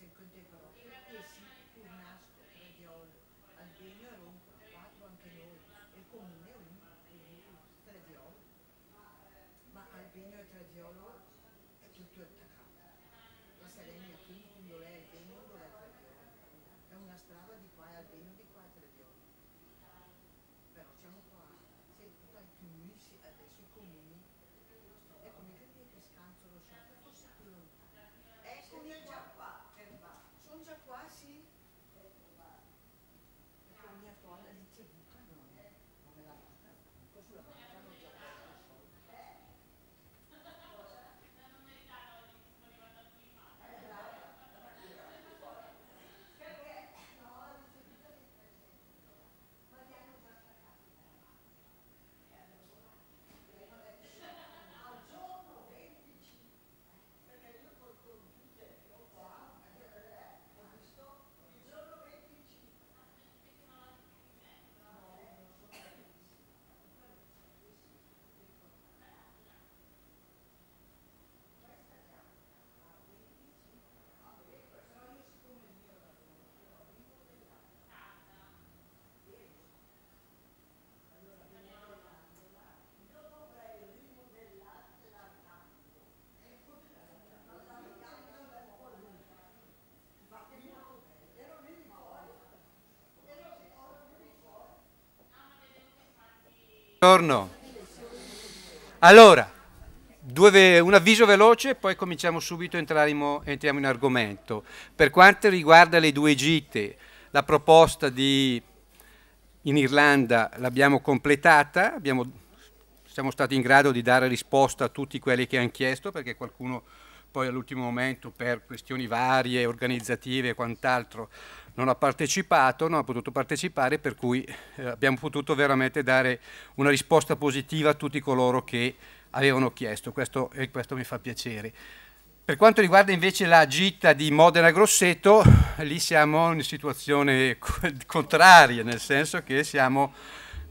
se conterrò essi Purnasco, Radiolo, Albegno e Ronco, quattro anche noi, e il comune un, un Tradiolo, ma Albegno e Tradiolo è tutto attaccato. La Salernia quindi con è Albegno e Tradiolo. È una strada di Buongiorno. Allora, due, un avviso veloce e poi cominciamo subito, entriamo, entriamo in argomento. Per quanto riguarda le due gite, la proposta di, in Irlanda l'abbiamo completata, abbiamo, siamo stati in grado di dare risposta a tutti quelli che hanno chiesto perché qualcuno poi all'ultimo momento per questioni varie, organizzative e quant'altro non ha partecipato, non ha potuto partecipare, per cui eh, abbiamo potuto veramente dare una risposta positiva a tutti coloro che avevano chiesto, questo, e questo mi fa piacere. Per quanto riguarda invece la gita di Modena-Grosseto, lì siamo in situazione contraria, nel senso che siamo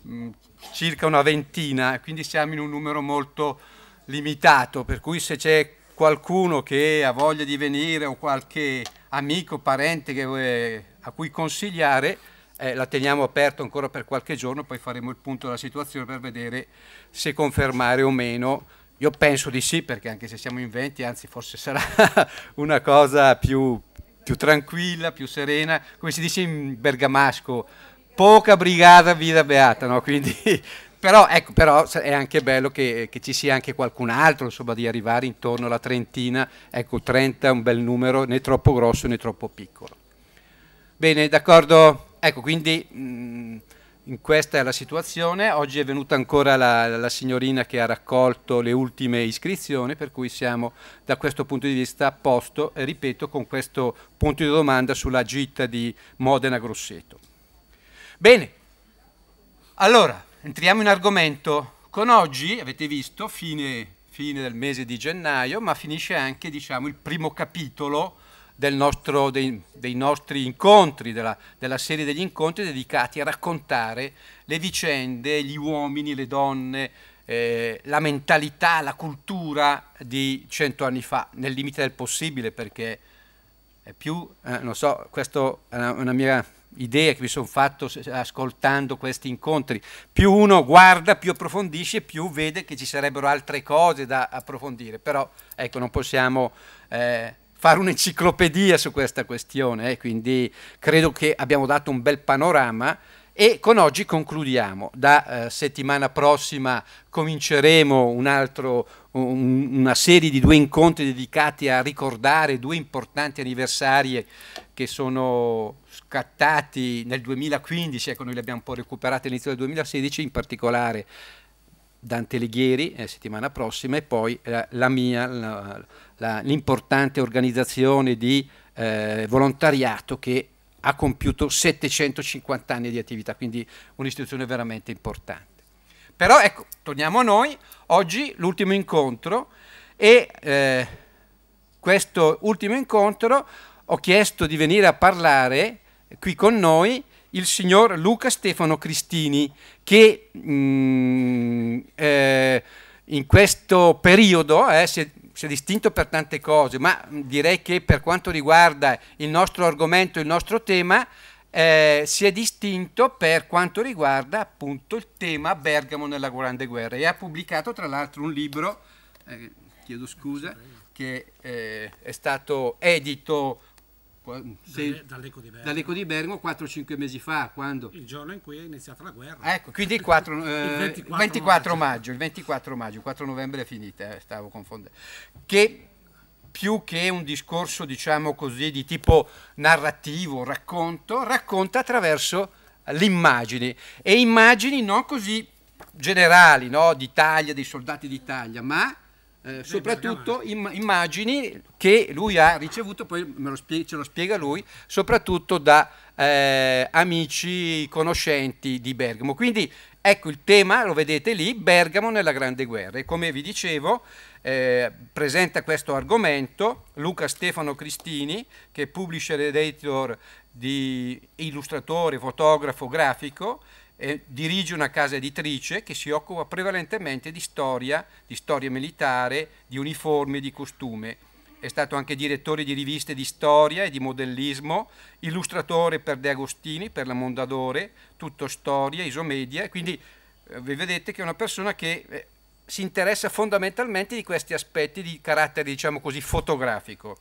mm, circa una ventina, quindi siamo in un numero molto limitato, per cui se c'è qualcuno che ha voglia di venire o qualche amico, parente che, a cui consigliare, eh, la teniamo aperta ancora per qualche giorno, poi faremo il punto della situazione per vedere se confermare o meno. Io penso di sì, perché anche se siamo in 20, anzi forse sarà una cosa più, più tranquilla, più serena, come si dice in bergamasco, poca brigata vita beata, no? quindi però, ecco, però, è anche bello che, eh, che, ci sia anche qualcun altro, insomma, di arrivare intorno alla trentina, ecco 30 è un bel numero, né troppo grosso né troppo piccolo. Bene, d'accordo, ecco quindi mh, mm, questa è la situazione, oggi è venuta ancora la, la, signorina che ha raccolto le ultime iscrizioni, per cui siamo da questo punto di vista a posto, ripeto, con questo punto di domanda sulla gita di Modena Grosseto. Bene, allora entriamo in argomento con oggi, avete visto, fine, fine, del mese di gennaio, ma finisce anche diciamo, il primo capitolo nostro, dei, dei, nostri incontri, della, della, serie degli incontri dedicati a raccontare le vicende, gli uomini, le donne, eh, la mentalità, la cultura di cento anni fa, nel limite del possibile, perché è più, eh, non so, questa è una, una mia idee che mi sono fatto ascoltando questi incontri. Più uno guarda, più approfondisce, più vede che ci sarebbero altre cose da approfondire. Però ecco, non possiamo eh, fare un'enciclopedia su questa questione, eh, quindi credo che abbiamo dato un bel panorama. E con oggi concludiamo. Da eh, settimana prossima cominceremo un altro, un, una serie di due incontri dedicati a ricordare due importanti anniversari che sono scattati nel 2015, ecco noi li abbiamo un po' recuperati all'inizio del 2016, in particolare Dante Alighieri eh, settimana prossima e poi eh, la mia, l'importante organizzazione di eh, volontariato che ha compiuto 750 anni di attività, quindi un'istituzione veramente importante. Però ecco, torniamo a noi, oggi l'ultimo incontro e eh, questo ultimo incontro ho chiesto di venire a parlare qui con noi il signor Luca Stefano Cristini che mh, mm, eh, in questo periodo eh, si è si è distinto per tante cose, ma direi che per quanto riguarda il nostro argomento, il nostro tema, eh, si è distinto per quanto riguarda appunto il tema Bergamo nella Grande Guerra e ha pubblicato tra l'altro un libro, eh, chiedo scusa, che eh, è stato edito Mm, se, dall'Eco di, dall Bergamo 4-5 mesi fa, quando... Il giorno in cui è iniziata la guerra. Ecco, quindi il, 4, eh, il 24, 24 maggio. maggio. il 24 maggio, il 4 novembre è finita, eh, stavo confondendo. Che più che un discorso, diciamo così, di tipo narrativo, racconto, racconta attraverso le immagini. E immagini non così generali, no? d'Italia, dei soldati d'Italia, ma eh, soprattutto im immagini che lui ha ricevuto, poi lo ce lo spiega lui, soprattutto da eh, amici conoscenti di Bergamo. Quindi ecco il tema, lo vedete lì, Bergamo nella Grande Guerra. E come vi dicevo, eh, presenta questo argomento Luca Stefano Cristini, che è publisher editor di illustratore, fotografo, grafico eh, dirige una casa editrice che si occupa prevalentemente di storia, di storia militare, di uniformi e di costume. È stato anche direttore di riviste di storia e di modellismo, illustratore per De Agostini, per la Mondadore, tutto storia, isomedia, quindi eh, vedete che è una persona che eh, si interessa fondamentalmente di questi aspetti di carattere, diciamo così, fotografico.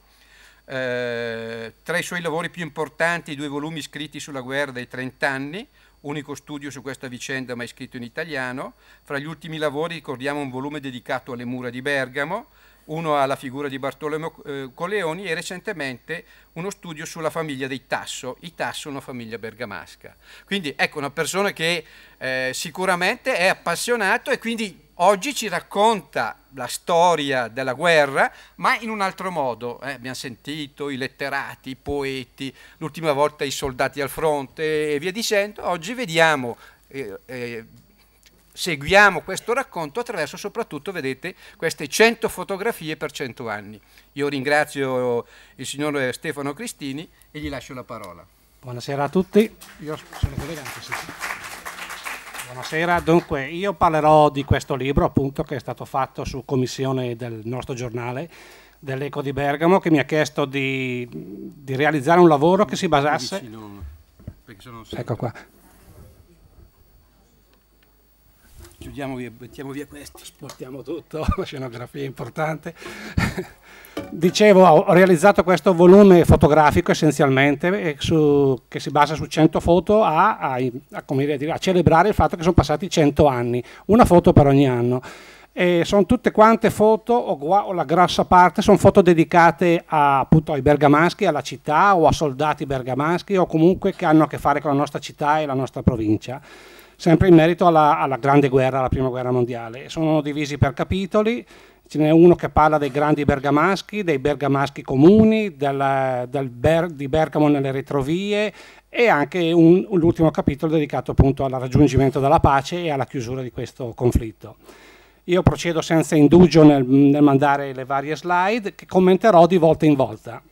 Eh, tra i suoi lavori più importanti, i due volumi scritti sulla guerra dei trent'anni, unico studio su questa vicenda mai scritto in italiano. Fra gli ultimi lavori ricordiamo un volume dedicato alle mura di Bergamo, uno alla figura di Bartolomeo eh, Coleoni e recentemente uno studio sulla famiglia dei Tasso, i Tasso una famiglia bergamasca. Quindi ecco una persona che eh, sicuramente è appassionato e quindi oggi ci racconta la storia della guerra, ma in un altro modo. Eh, abbiamo sentito i letterati, i poeti, l'ultima volta i soldati al fronte e via dicendo. Oggi vediamo, eh, eh, seguiamo questo racconto attraverso soprattutto, vedete, queste 100 fotografie per 100 anni. Io ringrazio il signor Stefano Cristini e gli lascio la parola. Buonasera a tutti. Io sono collegato. Sì. Buonasera, dunque io parlerò di questo libro appunto che è stato fatto su commissione del nostro giornale dell'Eco di Bergamo che mi ha chiesto di, di realizzare un lavoro che si basasse... Vicino, ecco qua, chiudiamo via, mettiamo via questi. Sportiamo tutto, la scenografia è importante. Dicevo, ho realizzato questo volume fotografico essenzialmente eh, su, che si basa su 100 foto a, a, a, dire, a celebrare il fatto che sono passati 100 anni, una foto per ogni anno. E sono tutte quante foto, o, la grossa parte, sono foto dedicate a, appunto ai bergamaschi, alla città o a soldati bergamaschi o comunque che hanno a che fare con la nostra città e la nostra provincia sempre in merito alla, alla grande guerra, alla prima guerra mondiale. Sono divisi per capitoli, ce n'è uno che parla dei grandi bergamaschi, dei bergamaschi comuni, del, del ber, di Bergamo nelle retrovie e anche l'ultimo capitolo dedicato appunto al raggiungimento della pace e alla chiusura di questo conflitto. Io procedo senza indugio nel, nel mandare le varie slide che commenterò di volta in volta.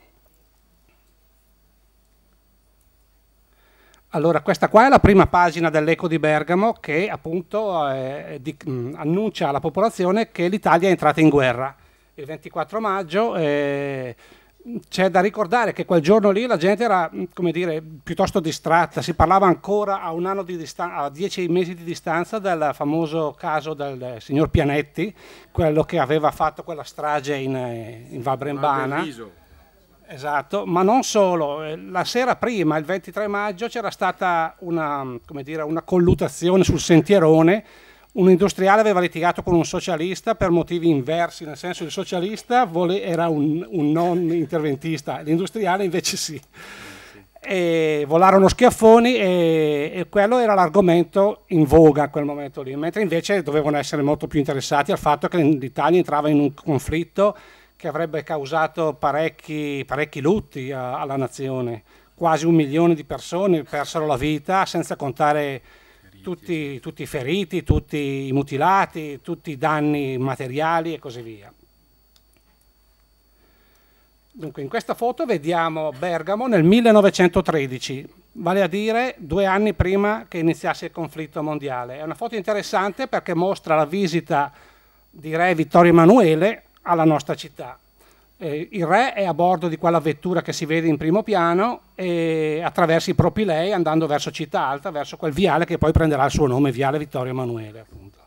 Allora, questa qua è la prima pagina dell'Eco di Bergamo che appunto eh, di, mh, annuncia alla popolazione che l'Italia è entrata in guerra. Il 24 maggio eh, c'è da ricordare che quel giorno lì la gente era, come dire, piuttosto distratta, si parlava ancora a, a dieci mesi di distanza del famoso caso del signor Pianetti, quello che aveva fatto quella strage in, eh, in Val Brembana. Esatto, ma non solo. Eh, la sera prima, il 23 maggio, c'era stata una, dire, una collutazione sul sentierone. Un industriale aveva litigato con un socialista per motivi inversi, nel senso il socialista era un, un non interventista, l'industriale invece sì. E volarono schiaffoni e, e quello era l'argomento in voga a quel momento lì, mentre invece dovevano essere molto più interessati al fatto che l'Italia entrava in un conflitto che avrebbe causato parecchi, parecchi lutti a, alla nazione. Quasi un milione di persone persero la vita, senza contare tutti, tutti, i feriti, tutti i mutilati, tutti i danni materiali e così via. Dunque, in questa foto vediamo Bergamo nel 1913, vale a dire due anni prima che iniziasse il conflitto mondiale. È una foto interessante perché mostra la visita di re Vittorio Emanuele alla nostra città. Eh, il re è a bordo di quella vettura che si vede in primo piano e attraverso i propri lei andando verso Città Alta, verso quel viale che poi prenderà il suo nome, Viale Vittorio Emanuele. Appunto.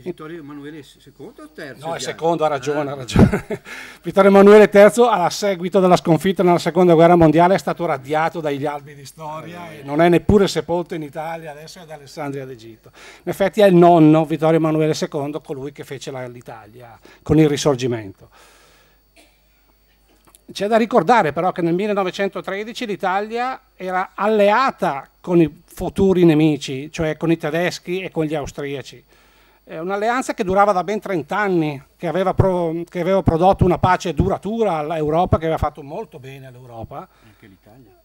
Vittorio Emanuele II o terzo? No, è secondo, ha ragione, ah. ha ragione. Vittorio Emanuele III, alla seguito della sconfitta nella seconda guerra mondiale, è stato radiato dagli albi di storia eh. e non è neppure sepolto in Italia, adesso è ad Alessandria d'Egitto. In effetti è il nonno Vittorio Emanuele II, colui che fece l'Italia con il risorgimento. C'è da ricordare però che nel 1913 l'Italia era alleata con i futuri nemici, cioè con i tedeschi e con gli austriaci eh, un'alleanza che durava da ben 30 anni, che aveva, pro, che aveva prodotto una pace duratura all'Europa, che aveva fatto molto bene all'Europa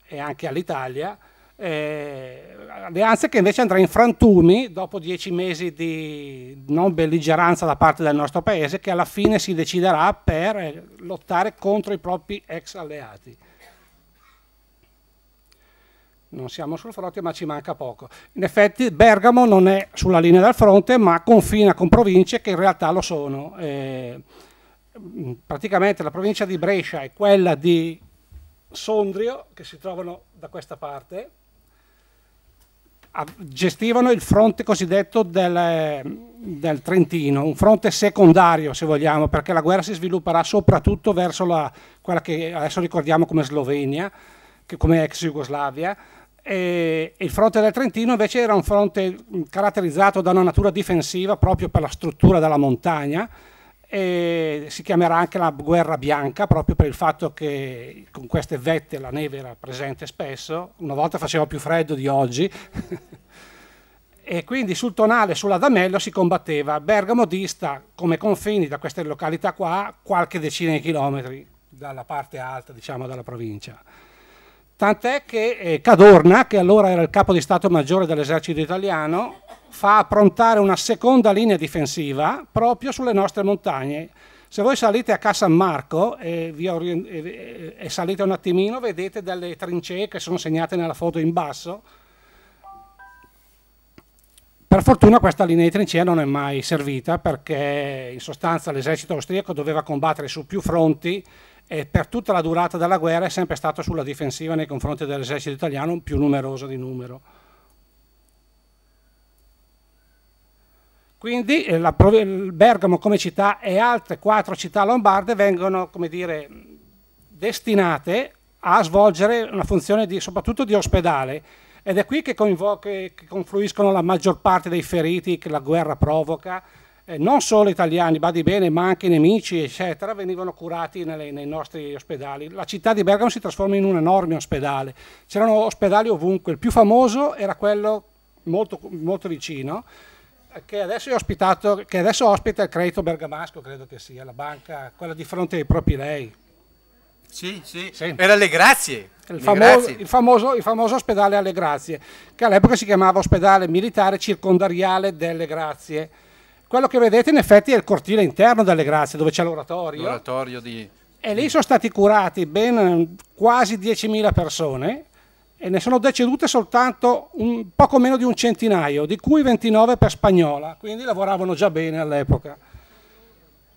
e anche all'Italia, eh, alleanza che invece andrà in frantumi dopo dieci mesi di non belligeranza da parte del nostro paese, che alla fine si deciderà per lottare contro i propri ex alleati non siamo sul fronte ma ci manca poco. In effetti Bergamo non è sulla linea del fronte ma confina con province che in realtà lo sono. Eh, praticamente la provincia di Brescia e quella di Sondrio, che si trovano da questa parte, gestivano il fronte cosiddetto del, del, Trentino, un fronte secondario se vogliamo, perché la guerra si svilupperà soprattutto verso la, quella che adesso ricordiamo come Slovenia, che, come ex Jugoslavia, e il fronte del Trentino invece era un fronte caratterizzato da una natura difensiva proprio per la struttura della montagna e si chiamerà anche la guerra bianca proprio per il fatto che con queste vette la neve era presente spesso, una volta faceva più freddo di oggi e quindi sul Tonale e sull'Adamello si combatteva. Bergamo dista come confini da queste località qua qualche decina di chilometri dalla parte alta diciamo della provincia. Tant'è che eh, Cadorna, che allora era il capo di Stato Maggiore dell'esercito italiano, fa approntare una seconda linea difensiva proprio sulle nostre montagne. Se voi salite a Ca San Marco e, e, e salite un attimino, vedete delle trincee che sono segnate nella foto in basso. Per fortuna questa linea di trincea non è mai servita perché in sostanza l'esercito austriaco doveva combattere su più fronti eh, per tutta la durata della guerra è sempre stato sulla difensiva nei confronti dell'esercito italiano più numeroso di numero. Quindi eh, la, Bergamo come città e altre quattro città lombarde vengono dire, destinate a svolgere una funzione di, soprattutto di ospedale ed è qui che, che confluiscono la maggior parte dei feriti che la guerra provoca eh, non solo italiani, badi bene, ma anche nemici, eccetera, venivano curati nelle, nei nostri ospedali. La città di Bergamo si trasforma in un enorme ospedale, c'erano ospedali ovunque, il più famoso era quello molto, molto vicino, eh, che adesso, ospitato, che adesso, ospita il credito bergamasco, credo che sia, la banca, quella di fronte ai propri lei. Sì, sì, sì. era Le Grazie. Il, le Il, famoso, il famoso, ospedale alle Grazie, che all'epoca si chiamava ospedale militare circondariale delle Grazie quello che vedete in effetti è il cortile interno delle Grazie, dove c'è l'oratorio. L'oratorio di... E lì sono stati curati ben ehm, quasi 10.000 persone e ne sono decedute soltanto un, poco meno di un centinaio, di cui 29 per Spagnola, quindi lavoravano già bene all'epoca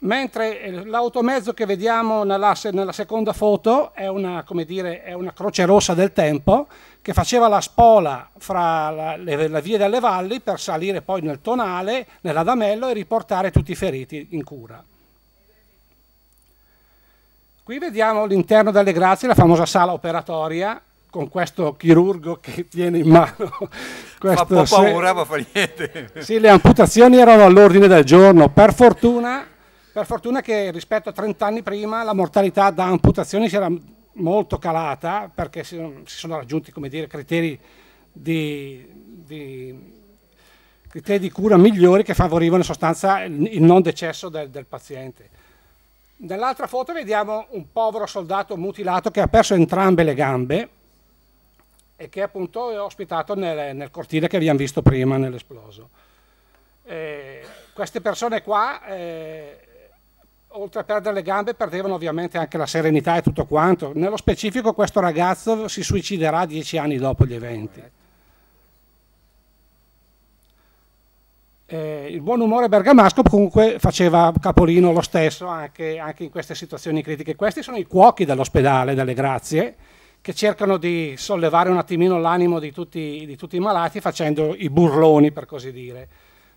mentre eh, l'automezzo che vediamo nella, nella seconda foto è una, dire, è una, croce rossa del tempo che faceva la spola fra la, le, le vie delle valli per salire poi nel tonale, nell'Adamello e riportare tutti i feriti in cura. Qui vediamo l'interno delle Grazie, la famosa sala operatoria con questo chirurgo che tiene in mano questo, fa po' paura se, ma fa niente sì le amputazioni erano all'ordine del giorno per fortuna per fortuna che rispetto a 30 anni prima la mortalità da amputazioni si era molto calata perché si, sono raggiunti come dire, criteri, di, di, criteri di, cura migliori che favorivano in sostanza il, il non decesso del, del paziente. Nell'altra foto vediamo un povero soldato mutilato che ha perso entrambe le gambe e che appunto è ospitato nel, nel cortile che abbiamo visto prima nell'esploso. Eh, queste persone qua eh, oltre a perdere le gambe perdevano ovviamente anche la serenità e tutto quanto. Nello specifico questo ragazzo si suiciderà dieci anni dopo gli eventi. Eh, il buon umore bergamasco comunque faceva capolino lo stesso anche, anche in queste situazioni critiche. Questi sono i cuochi dell'ospedale, delle grazie, che cercano di sollevare un attimino l'animo di, di tutti i malati facendo i burloni, per così dire.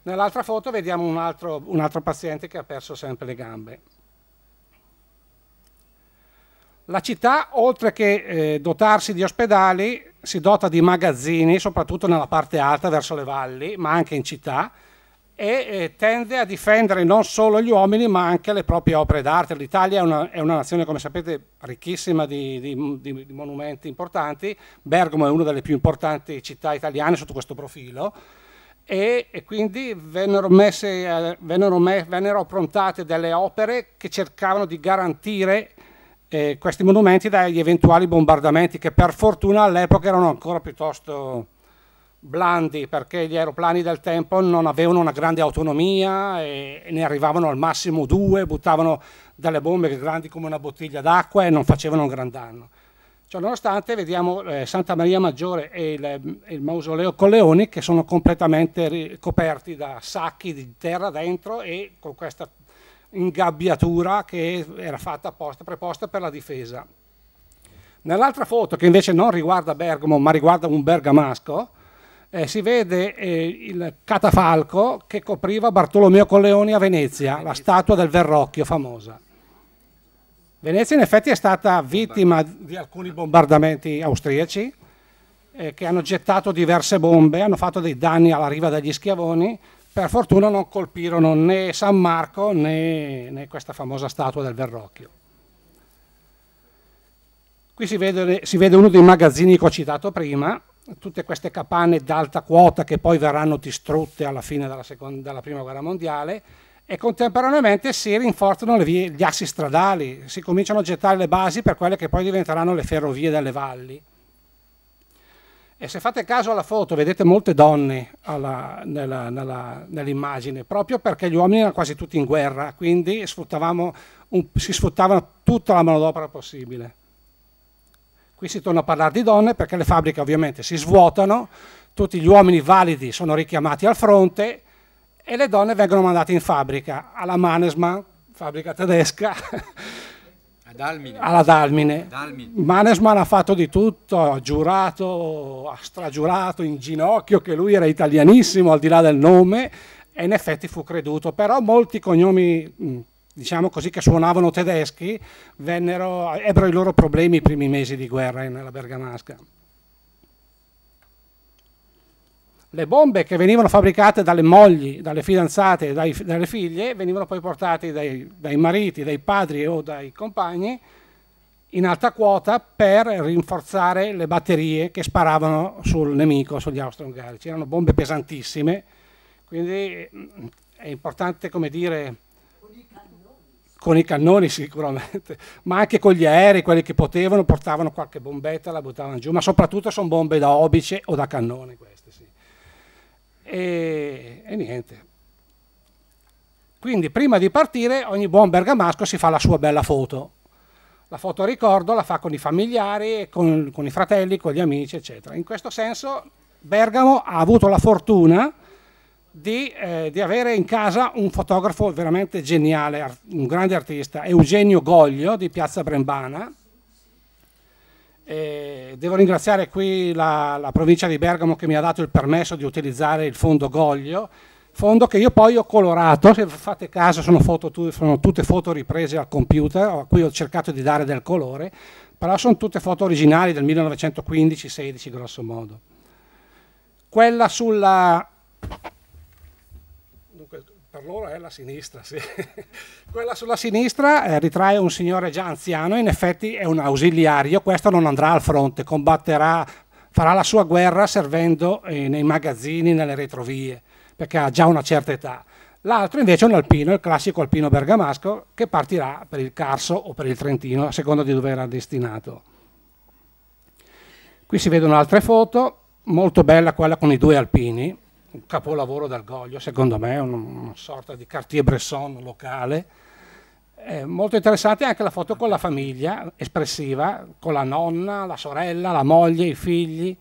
Nell'altra foto vediamo un altro, un altro paziente che ha perso sempre le gambe. La città, oltre che eh, dotarsi di ospedali, si dota di magazzini, soprattutto nella parte alta, verso le valli, ma anche in città, e eh, tende a difendere non solo gli uomini, ma anche le proprie opere d'arte. L'Italia è, è una, nazione, come sapete, ricchissima di, di, di, monumenti importanti. Bergamo è una delle più importanti città italiane sotto questo profilo e, e quindi vennero, messe, eh, vennero, me, vennero, approntate delle opere che cercavano di garantire eh, questi monumenti dagli eventuali bombardamenti che per fortuna all'epoca erano ancora piuttosto blandi perché gli aeroplani del tempo non avevano una grande autonomia e ne arrivavano al massimo due, buttavano delle bombe grandi come una bottiglia d'acqua e non facevano un gran danno. Cioè, nonostante vediamo eh, Santa Maria Maggiore e il, il, mausoleo leoni che sono completamente coperti da sacchi di terra dentro e con questa ingabbiatura che era fatta apposta, preposta per la difesa. Nell'altra foto, che invece non riguarda Bergamo ma riguarda un bergamasco, eh, si vede eh, il catafalco che copriva Bartolomeo Colleoni a Venezia, Venezia, la statua del Verrocchio famosa. Venezia in effetti è stata vittima di alcuni bombardamenti austriaci eh, che hanno gettato diverse bombe, hanno fatto dei danni alla riva degli Schiavoni, per fortuna non colpirono né San Marco né, né questa famosa statua del Verrocchio. Qui si vede, si vede uno dei magazzini che ho citato prima, tutte queste capanne d'alta quota che poi verranno distrutte alla fine della, seconda, della prima guerra mondiale, e contemporaneamente si rinforzano vie, gli assi stradali, si cominciano a gettare le basi per quelle che poi diventeranno le ferrovie delle valli. E se fate caso alla foto vedete molte donne nell'immagine, proprio perché gli uomini erano quasi tutti in guerra, quindi un, si sfruttavano tutta la manodopera possibile. Qui si torna a parlare di donne perché le fabbriche ovviamente si svuotano, tutti gli uomini validi sono richiamati al fronte e le donne vengono mandate in fabbrica, alla Mannesmann, fabbrica tedesca, Dalmine. alla Dalmine. Mannesmann ha fatto di tutto, ha giurato, ha stragiurato in ginocchio che lui era italianissimo al di là del nome e in effetti fu creduto, però molti cognomi mm, diciamo così che suonavano tedeschi vennero, ebbero i loro problemi i primi mesi di guerra nella Bergamasca. le bombe che venivano fabbricate dalle mogli, dalle fidanzate, dai, dalle figlie, venivano poi portate dai, dai, mariti, dai padri o dai compagni in alta quota per rinforzare le batterie che sparavano sul nemico, sugli austro-ungarici. Erano bombe pesantissime, quindi mm, è importante, come dire, con i cannoni sicuramente, ma anche con gli aerei, quelli che potevano, portavano qualche bombetta, la buttavano giù, ma soprattutto sono bombe da obice o da cannone queste, sì e, e niente. Quindi prima di partire ogni buon bergamasco si fa la sua bella foto. La foto ricordo la fa con i familiari, con, con i fratelli, con gli amici, eccetera. In questo senso Bergamo ha avuto la fortuna di, eh, di, avere in casa un fotografo veramente geniale, un grande artista, Eugenio Goglio di Piazza Brembana, eh, devo ringraziare qui la, la, provincia di Bergamo che mi ha dato il permesso di utilizzare il fondo Goglio, fondo che io poi ho colorato, se fate caso sono, foto, sono tutte foto riprese al computer, a cui ho cercato di dare del colore, però sono tutte foto originali del 1915-16 grosso modo. Quella sulla per loro è la sinistra, sì. Quella sulla sinistra eh, ritrae un signore già anziano, in effetti è un ausiliario, questo non andrà al fronte, combatterà, farà la sua guerra servendo eh, nei magazzini, nelle retrovie, perché ha già una certa età. L'altro invece è un alpino, il classico alpino bergamasco, che partirà per il Carso o per il Trentino, a seconda di dove era destinato. Qui si vedono altre foto, molto bella quella con i due alpini, un capolavoro d'Algoglio, secondo me, una sorta di Cartier-Bresson locale. È molto interessante anche la foto con la famiglia espressiva, con la nonna, la sorella, la moglie, i figli,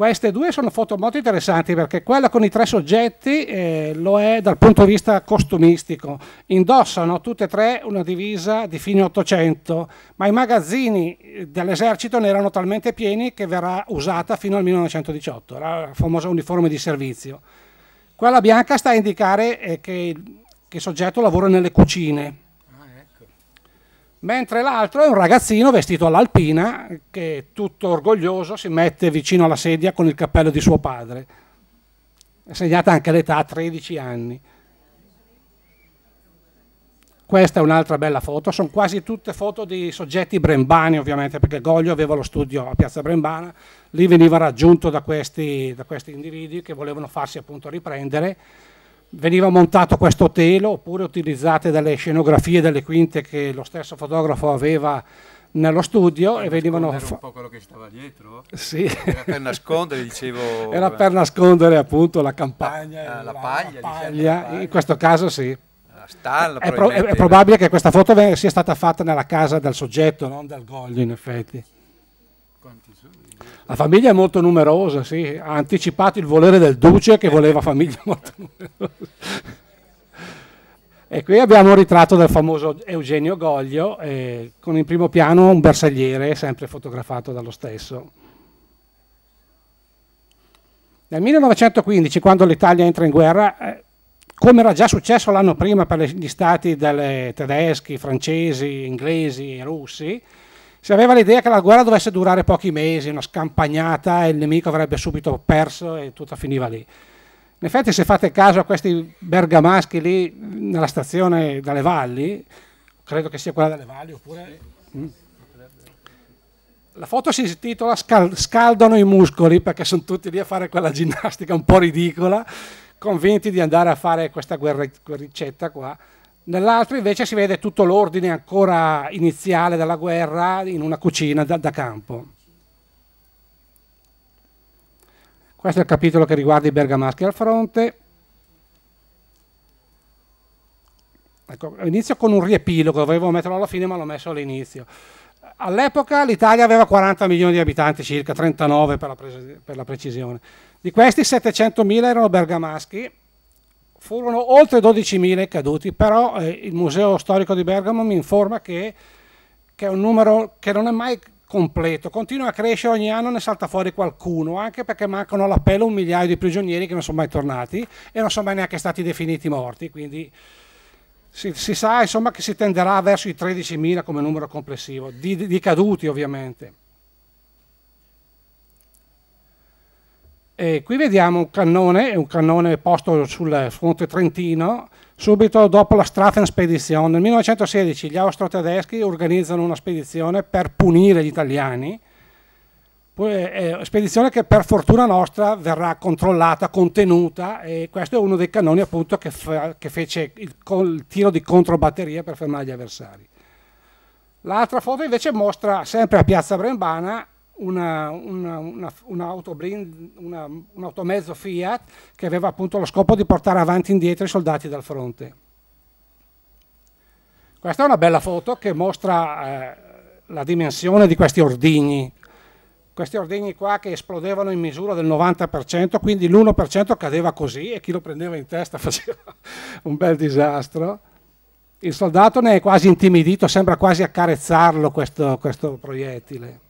Queste due sono foto molto interessanti perché quella con i tre soggetti eh, lo è dal punto di vista costumistico. Indossano tutte e tre una divisa di fine 800, ma i magazzini eh, dell'esercito ne erano talmente pieni che verrà usata fino al 1918, la famosa uniforme di servizio. Quella bianca sta a indicare eh, che il soggetto lavora nelle cucine mentre l'altro è un ragazzino vestito all'alpina che tutto orgoglioso si mette vicino alla sedia con il cappello di suo padre. È segnata anche l'età, 13 anni. Questa è un'altra bella foto, sono quasi tutte foto di soggetti brembani ovviamente, perché Goglio aveva lo studio a Piazza Brembana, lì veniva raggiunto da questi, da questi individui che volevano farsi appunto riprendere veniva montato questo telo oppure utilizzate delle scenografie delle quinte che lo stesso fotografo aveva nello studio per e venivano fa- un po' quello che stava dietro sì. era per nascondere dicevo era per nascondere appunto la campagna ah, la, la, paglia, diciamo, la, paglia, la paglia in questo caso sì Stalla, è, pro- è, probabile che questa foto sia stata fatta nella casa del soggetto, non del Gogli, in effetti. La famiglia è molto numerosa, sì, ha anticipato il volere del duce che voleva famiglia molto numerosa. E qui abbiamo un ritratto del famoso Eugenio Goglio, eh, con in primo piano un bersagliere, sempre fotografato dallo stesso. Nel 1915, quando l'Italia entra in guerra, eh, come era già successo l'anno prima per gli stati tedeschi, francesi, inglesi e russi, si aveva l'idea che la guerra dovesse durare pochi mesi, una scampagnata e il nemico avrebbe subito perso e tutto finiva lì. In effetti se fate caso a questi bergamaschi lì nella stazione dalle valli, credo che sia quella dalle valli oppure... Mm. La foto si intitola Scaldano i muscoli perché sono tutti lì a fare quella ginnastica un po' ridicola, convinti di andare a fare questa guerricetta qua. Nell'altro invece si vede tutto l'ordine ancora iniziale della guerra in una cucina da, da campo. Questo è il capitolo che riguarda i bergamaschi al fronte. Ecco, inizio con un riepilogo, volevo metterlo alla fine ma l'ho messo all'inizio. All'epoca l'Italia aveva 40 milioni di abitanti circa, 39 per la, per la precisione. Di questi 700 mila erano bergamaschi furono oltre 12.000 i caduti, però eh, il Museo Storico di Bergamo mi informa che, che, è un numero che non è mai completo, continua a crescere, ogni anno ne salta fuori qualcuno, anche perché mancano all'appello un migliaio di prigionieri che non sono mai tornati e non sono mai neanche stati definiti morti, quindi si, si sa insomma, che si tenderà verso i 13.000 come numero complessivo, di, di, di caduti ovviamente. E qui vediamo un cannone, un cannone posto sul fronte trentino, subito dopo la Straffenspedizione. Nel 1916 gli austro-tedeschi organizzano una spedizione per punire gli italiani, eh, spedizione che per fortuna nostra verrà controllata, contenuta, e questo è uno dei cannoni appunto che, fa, che fece il, il tiro di controbatteria per fermare gli avversari. L'altra foto invece mostra sempre a Piazza Brembana una, una, una, un automezzo Fiat che aveva appunto lo scopo di portare avanti e indietro i soldati dal fronte. Questa è una bella foto che mostra eh, la dimensione di questi ordigni. Questi ordigni qua che esplodevano in misura del 90%, quindi l'1% cadeva così e chi lo prendeva in testa faceva un bel disastro. Il soldato ne è quasi intimidito, sembra quasi accarezzarlo questo, questo proiettile.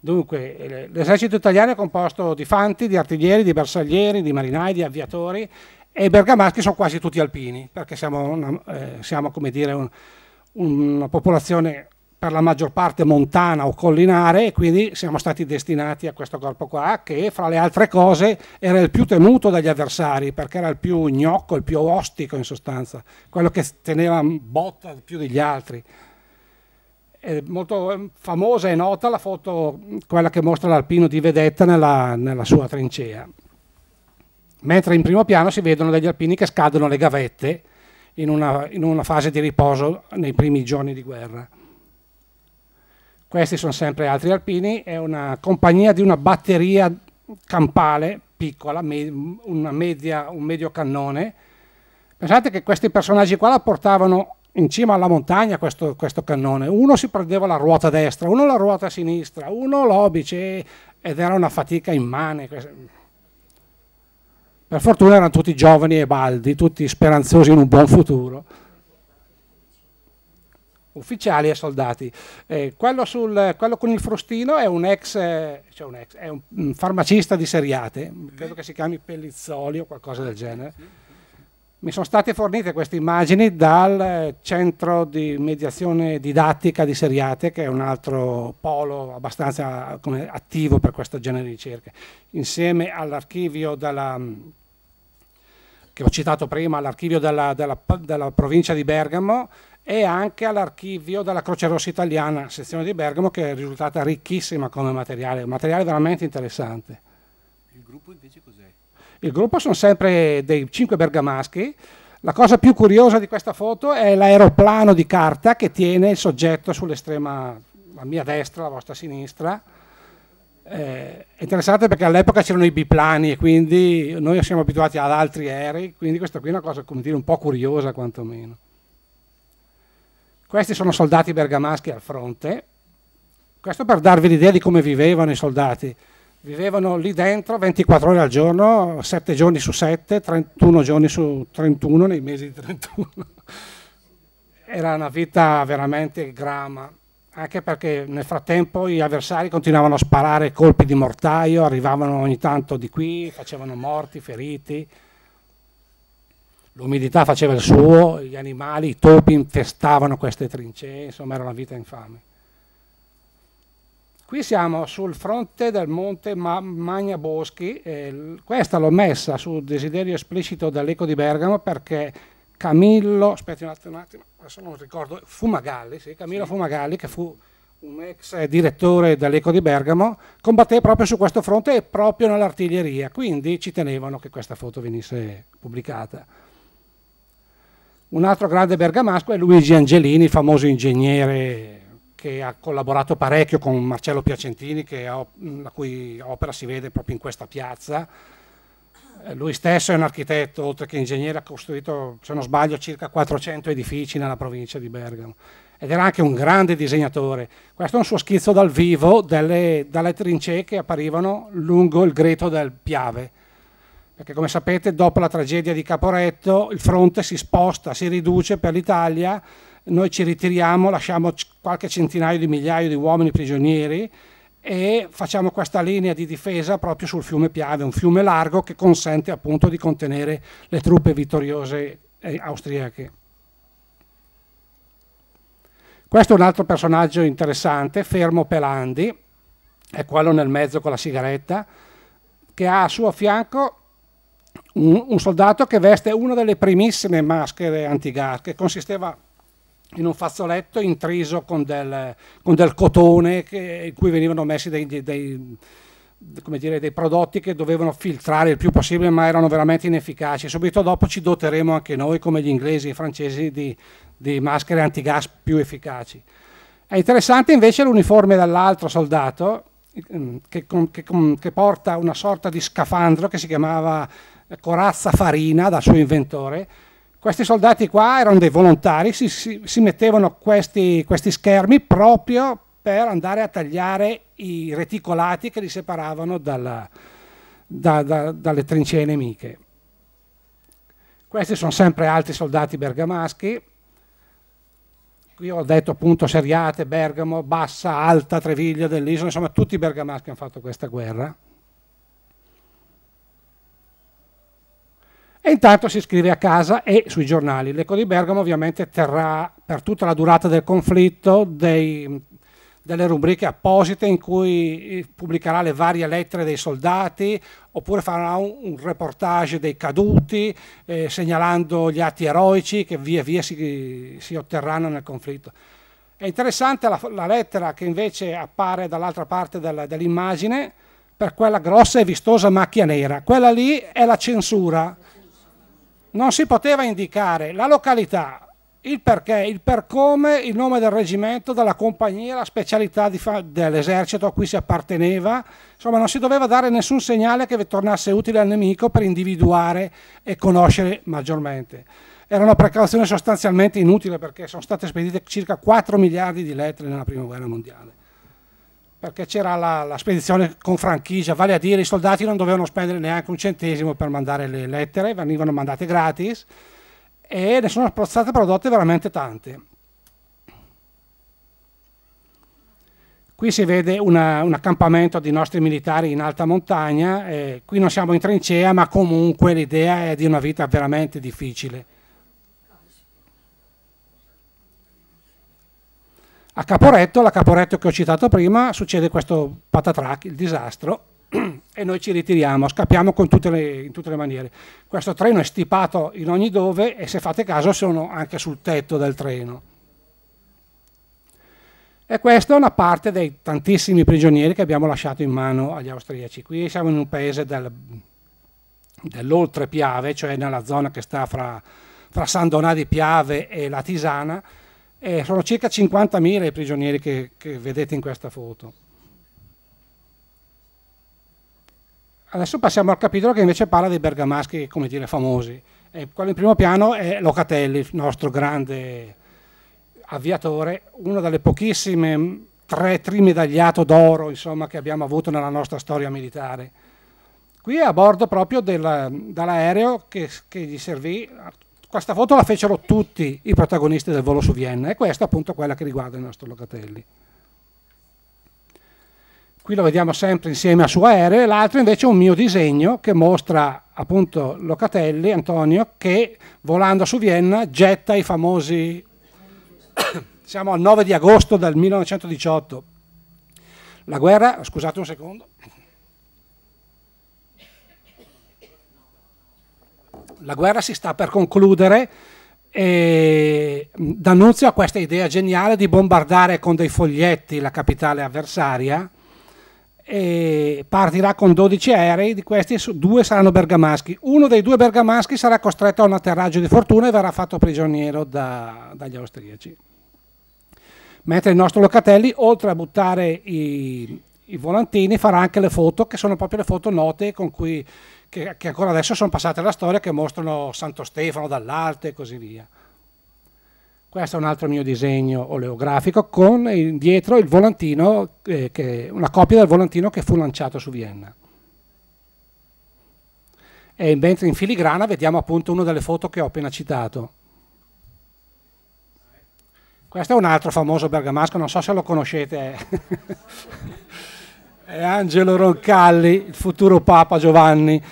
Dunque, eh, l'esercito italiano è composto di fanti, di artiglieri, di bersaglieri, di marinai, di aviatori e i bergamaschi sono quasi tutti alpini, perché siamo, una, eh, siamo come dire, un, una popolazione per la maggior parte montana o collinare e quindi siamo stati destinati a questo corpo qua che fra le altre cose era il più temuto dagli avversari perché era il più gnocco, il più ostico in sostanza, quello che teneva botta più degli altri. È molto ehm, famosa e nota la foto, quella che mostra l'alpino di vedetta nella, nella sua trincea. Mentre in primo piano si vedono degli alpini che scadono le gavette in una, in una fase di riposo nei primi giorni di guerra. Questi sono sempre altri alpini, è una compagnia di una batteria campale piccola, me, media, un medio cannone. Pensate che questi personaggi qua la portavano in cima alla montagna questo, questo, cannone, uno si prendeva la ruota destra, uno la ruota sinistra, uno l'obice ed era una fatica immane. Per fortuna erano tutti giovani e baldi, tutti speranzosi in un buon futuro. Ufficiali e soldati. Eh, quello, sul, quello, con il frustino è un ex, cioè un ex è un, un farmacista di Seriate, credo che si chiami Pellizzoli o qualcosa del genere mi sono state fornite queste immagini dal eh, centro di mediazione didattica di Seriate, che è un altro polo abbastanza come, attivo per questo genere di ricerche, insieme all'archivio della, che ho citato prima, all'archivio della, della, della provincia di Bergamo e anche all'archivio della Croce Rossa Italiana, sezione di Bergamo, che è risultata ricchissima come materiale, un materiale veramente interessante. Il gruppo invece così il gruppo sono sempre dei cinque bergamaschi. La cosa più curiosa di questa foto è l'aeroplano di carta che tiene il soggetto sull'estrema, la mia destra, la vostra sinistra. Eh, è interessante perché all'epoca c'erano i biplani e quindi noi siamo abituati ad altri aerei, quindi questa qui è una cosa dire, un po' curiosa quantomeno. Questi sono soldati bergamaschi al fronte, questo per darvi l'idea di come vivevano i soldati. Vivevano lì dentro 24 ore al giorno, 7 giorni su 7, 31 giorni su 31, nei mesi di 31. Era una vita veramente grama, anche perché nel frattempo gli avversari continuavano a sparare colpi di mortaio, arrivavano ogni tanto di qui, facevano morti, feriti. L'umidità faceva il suo, gli animali, i topi infestavano queste trincee, insomma era una vita infame. Qui siamo sul fronte del monte Ma Magna Boschi, questa l'ho messa su desiderio esplicito dall'Eco di Bergamo perché Camillo, aspetti un attimo, un attimo adesso non ricordo, Fumagalli, sì, Camillo sì. Fumagalli che fu un ex direttore dell'Eco di Bergamo, combatté proprio su questo fronte e proprio nell'artiglieria, quindi ci tenevano che questa foto venisse pubblicata. Un altro grande bergamasco è Luigi Angelini, famoso ingegnere che ha collaborato parecchio con Marcello Piacentini, ho, mm, la cui opera si vede proprio in questa piazza. Eh, lui stesso è un architetto, oltre che ingegnere, ha costruito, se non sbaglio, circa 400 edifici nella provincia di Bergamo. Ed era anche un grande disegnatore. Questo è un suo schizzo dal vivo delle, dalle trincee che apparivano lungo il greto del Piave. Perché come sapete, dopo la tragedia di Caporetto, il fronte si sposta, si riduce per l'Italia noi ci ritiriamo, lasciamo qualche centinaio di migliaia di uomini prigionieri e facciamo questa linea di difesa proprio sul fiume Piave, un fiume largo che consente appunto di contenere le truppe vittoriose eh, austriache. Questo è un altro personaggio interessante, Fermo Pelandi, è quello nel mezzo con la sigaretta, che ha a suo fianco un, un soldato che veste una delle primissime maschere antigas, che consisteva in un fazzoletto intriso con del, con del cotone che, in cui venivano messi dei, dei, dei come dire, dei prodotti che dovevano filtrare il più possibile ma erano veramente inefficaci. Subito dopo ci doteremo anche noi, come gli inglesi e i francesi, di, di maschere antigas più efficaci. È interessante invece l'uniforme dell'altro soldato ehm, che, che, che, porta una sorta di scafandro che si chiamava eh, corazza farina dal suo inventore questi soldati qua erano dei volontari, si, si, si mettevano questi, questi schermi proprio per andare a tagliare i reticolati che li separavano dalla, da, da, dalle trincee nemiche. Questi sono sempre altri soldati bergamaschi. Qui ho detto appunto Seriate, Bergamo, Bassa, Alta, Treviglia dell'Isola, insomma tutti i bergamaschi hanno fatto questa guerra. E intanto si scrive a casa e sui giornali. L'Eco di Bergamo ovviamente terrà per tutta la durata del conflitto dei, delle rubriche apposite in cui eh, pubblicherà le varie lettere dei soldati oppure farà un, un reportage dei caduti eh, segnalando gli atti eroici che via via si, si otterranno nel conflitto. È interessante la, la, lettera che invece appare dall'altra parte del, dell'immagine per quella grossa e vistosa macchia nera. Quella lì è la censura non si poteva indicare la località, il perché, il per come, il nome del reggimento, della compagnia, la specialità dell'esercito a cui si apparteneva, insomma non si doveva dare nessun segnale che tornasse utile al nemico per individuare e conoscere maggiormente. Era una precauzione sostanzialmente inutile perché sono state spedite circa 4 miliardi di lettere nella prima guerra mondiale perché c'era la, la, spedizione con franchigia, vale a dire i soldati non dovevano spendere neanche un centesimo per mandare le lettere, venivano mandate gratis e ne sono state prodotte veramente tante. Qui si vede una, un accampamento di nostri militari in alta montagna, qui non siamo in trincea ma comunque l'idea è di una vita veramente difficile. A Caporetto, la Caporetto che ho citato prima, succede questo patatrac, il disastro, e noi ci ritiriamo, scappiamo tutte le, in tutte le maniere. Questo treno è stipato in ogni dove e se fate caso sono anche sul tetto del treno. E questa è una parte dei tantissimi prigionieri che abbiamo lasciato in mano agli austriaci. Qui siamo in un paese del, Piave, cioè nella zona che sta fra, fra San Donà di Piave e la Tisana, eh, sono circa 50.000 i prigionieri che, che vedete in questa foto. Adesso passiamo al capitolo che invece parla dei bergamaschi, come dire, famosi. Eh, quello in primo piano è Locatelli, il nostro grande avviatore, una delle pochissime mm, tre trimedagliato d'oro insomma, che abbiamo avuto nella nostra storia militare. Qui è a bordo proprio mm, dell'aereo che, che, gli servì questa foto la fecero tutti i protagonisti del volo su Vienna e questa è appunto quella che riguarda il nostro Locatelli. Qui lo vediamo sempre insieme al suo aereo e l'altro invece è un mio disegno che mostra appunto Locatelli, Antonio, che volando su Vienna getta i famosi, siamo al 9 di agosto del 1918, la guerra, scusate un secondo, la guerra si sta per concludere e D'Annunzio ha questa idea geniale di bombardare con dei foglietti la capitale avversaria e partirà con 12 aerei, di questi due saranno bergamaschi. Uno dei due bergamaschi sarà costretto a un atterraggio di fortuna e verrà fatto prigioniero da, dagli austriaci. Mentre il nostro Locatelli, oltre a buttare i, i volantini farà anche le foto che sono proprio le foto note con cui, che, che ancora adesso sono passate alla storia che mostrano Santo Stefano dall'arte e così via. Questo è un altro mio disegno oleografico con dietro il volantino, eh, che, una copia del volantino che fu lanciato su Vienna. E mentre in filigrana vediamo appunto una delle foto che ho appena citato. Questo è un altro famoso bergamasco, non so se lo conoscete. è Angelo Roncalli, il futuro Papa Giovanni.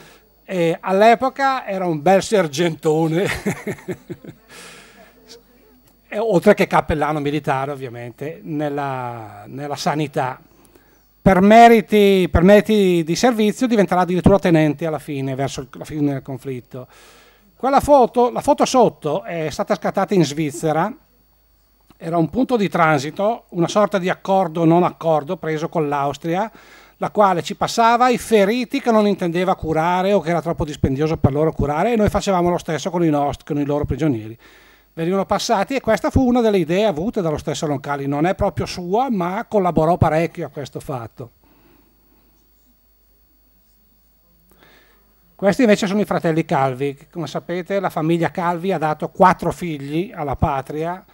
all'epoca era un bel sergentone, oltre che cappellano militare ovviamente, nella, nella sanità. Per meriti, per meriti, di servizio diventerà addirittura tenente alla fine, verso la fine del conflitto. Quella foto, la foto sotto è stata scattata in Svizzera era un punto di transito, una sorta di accordo non accordo preso con l'Austria, la quale ci passava i feriti che non intendeva curare o che era troppo dispendioso per loro curare e noi facevamo lo stesso con i, nostri, con i loro prigionieri. Venivano passati e questa fu una delle idee avute dallo stesso Roncalli, non è proprio sua ma collaborò parecchio a questo fatto. Questi invece sono i fratelli Calvi, come sapete la famiglia Calvi ha dato quattro figli alla patria,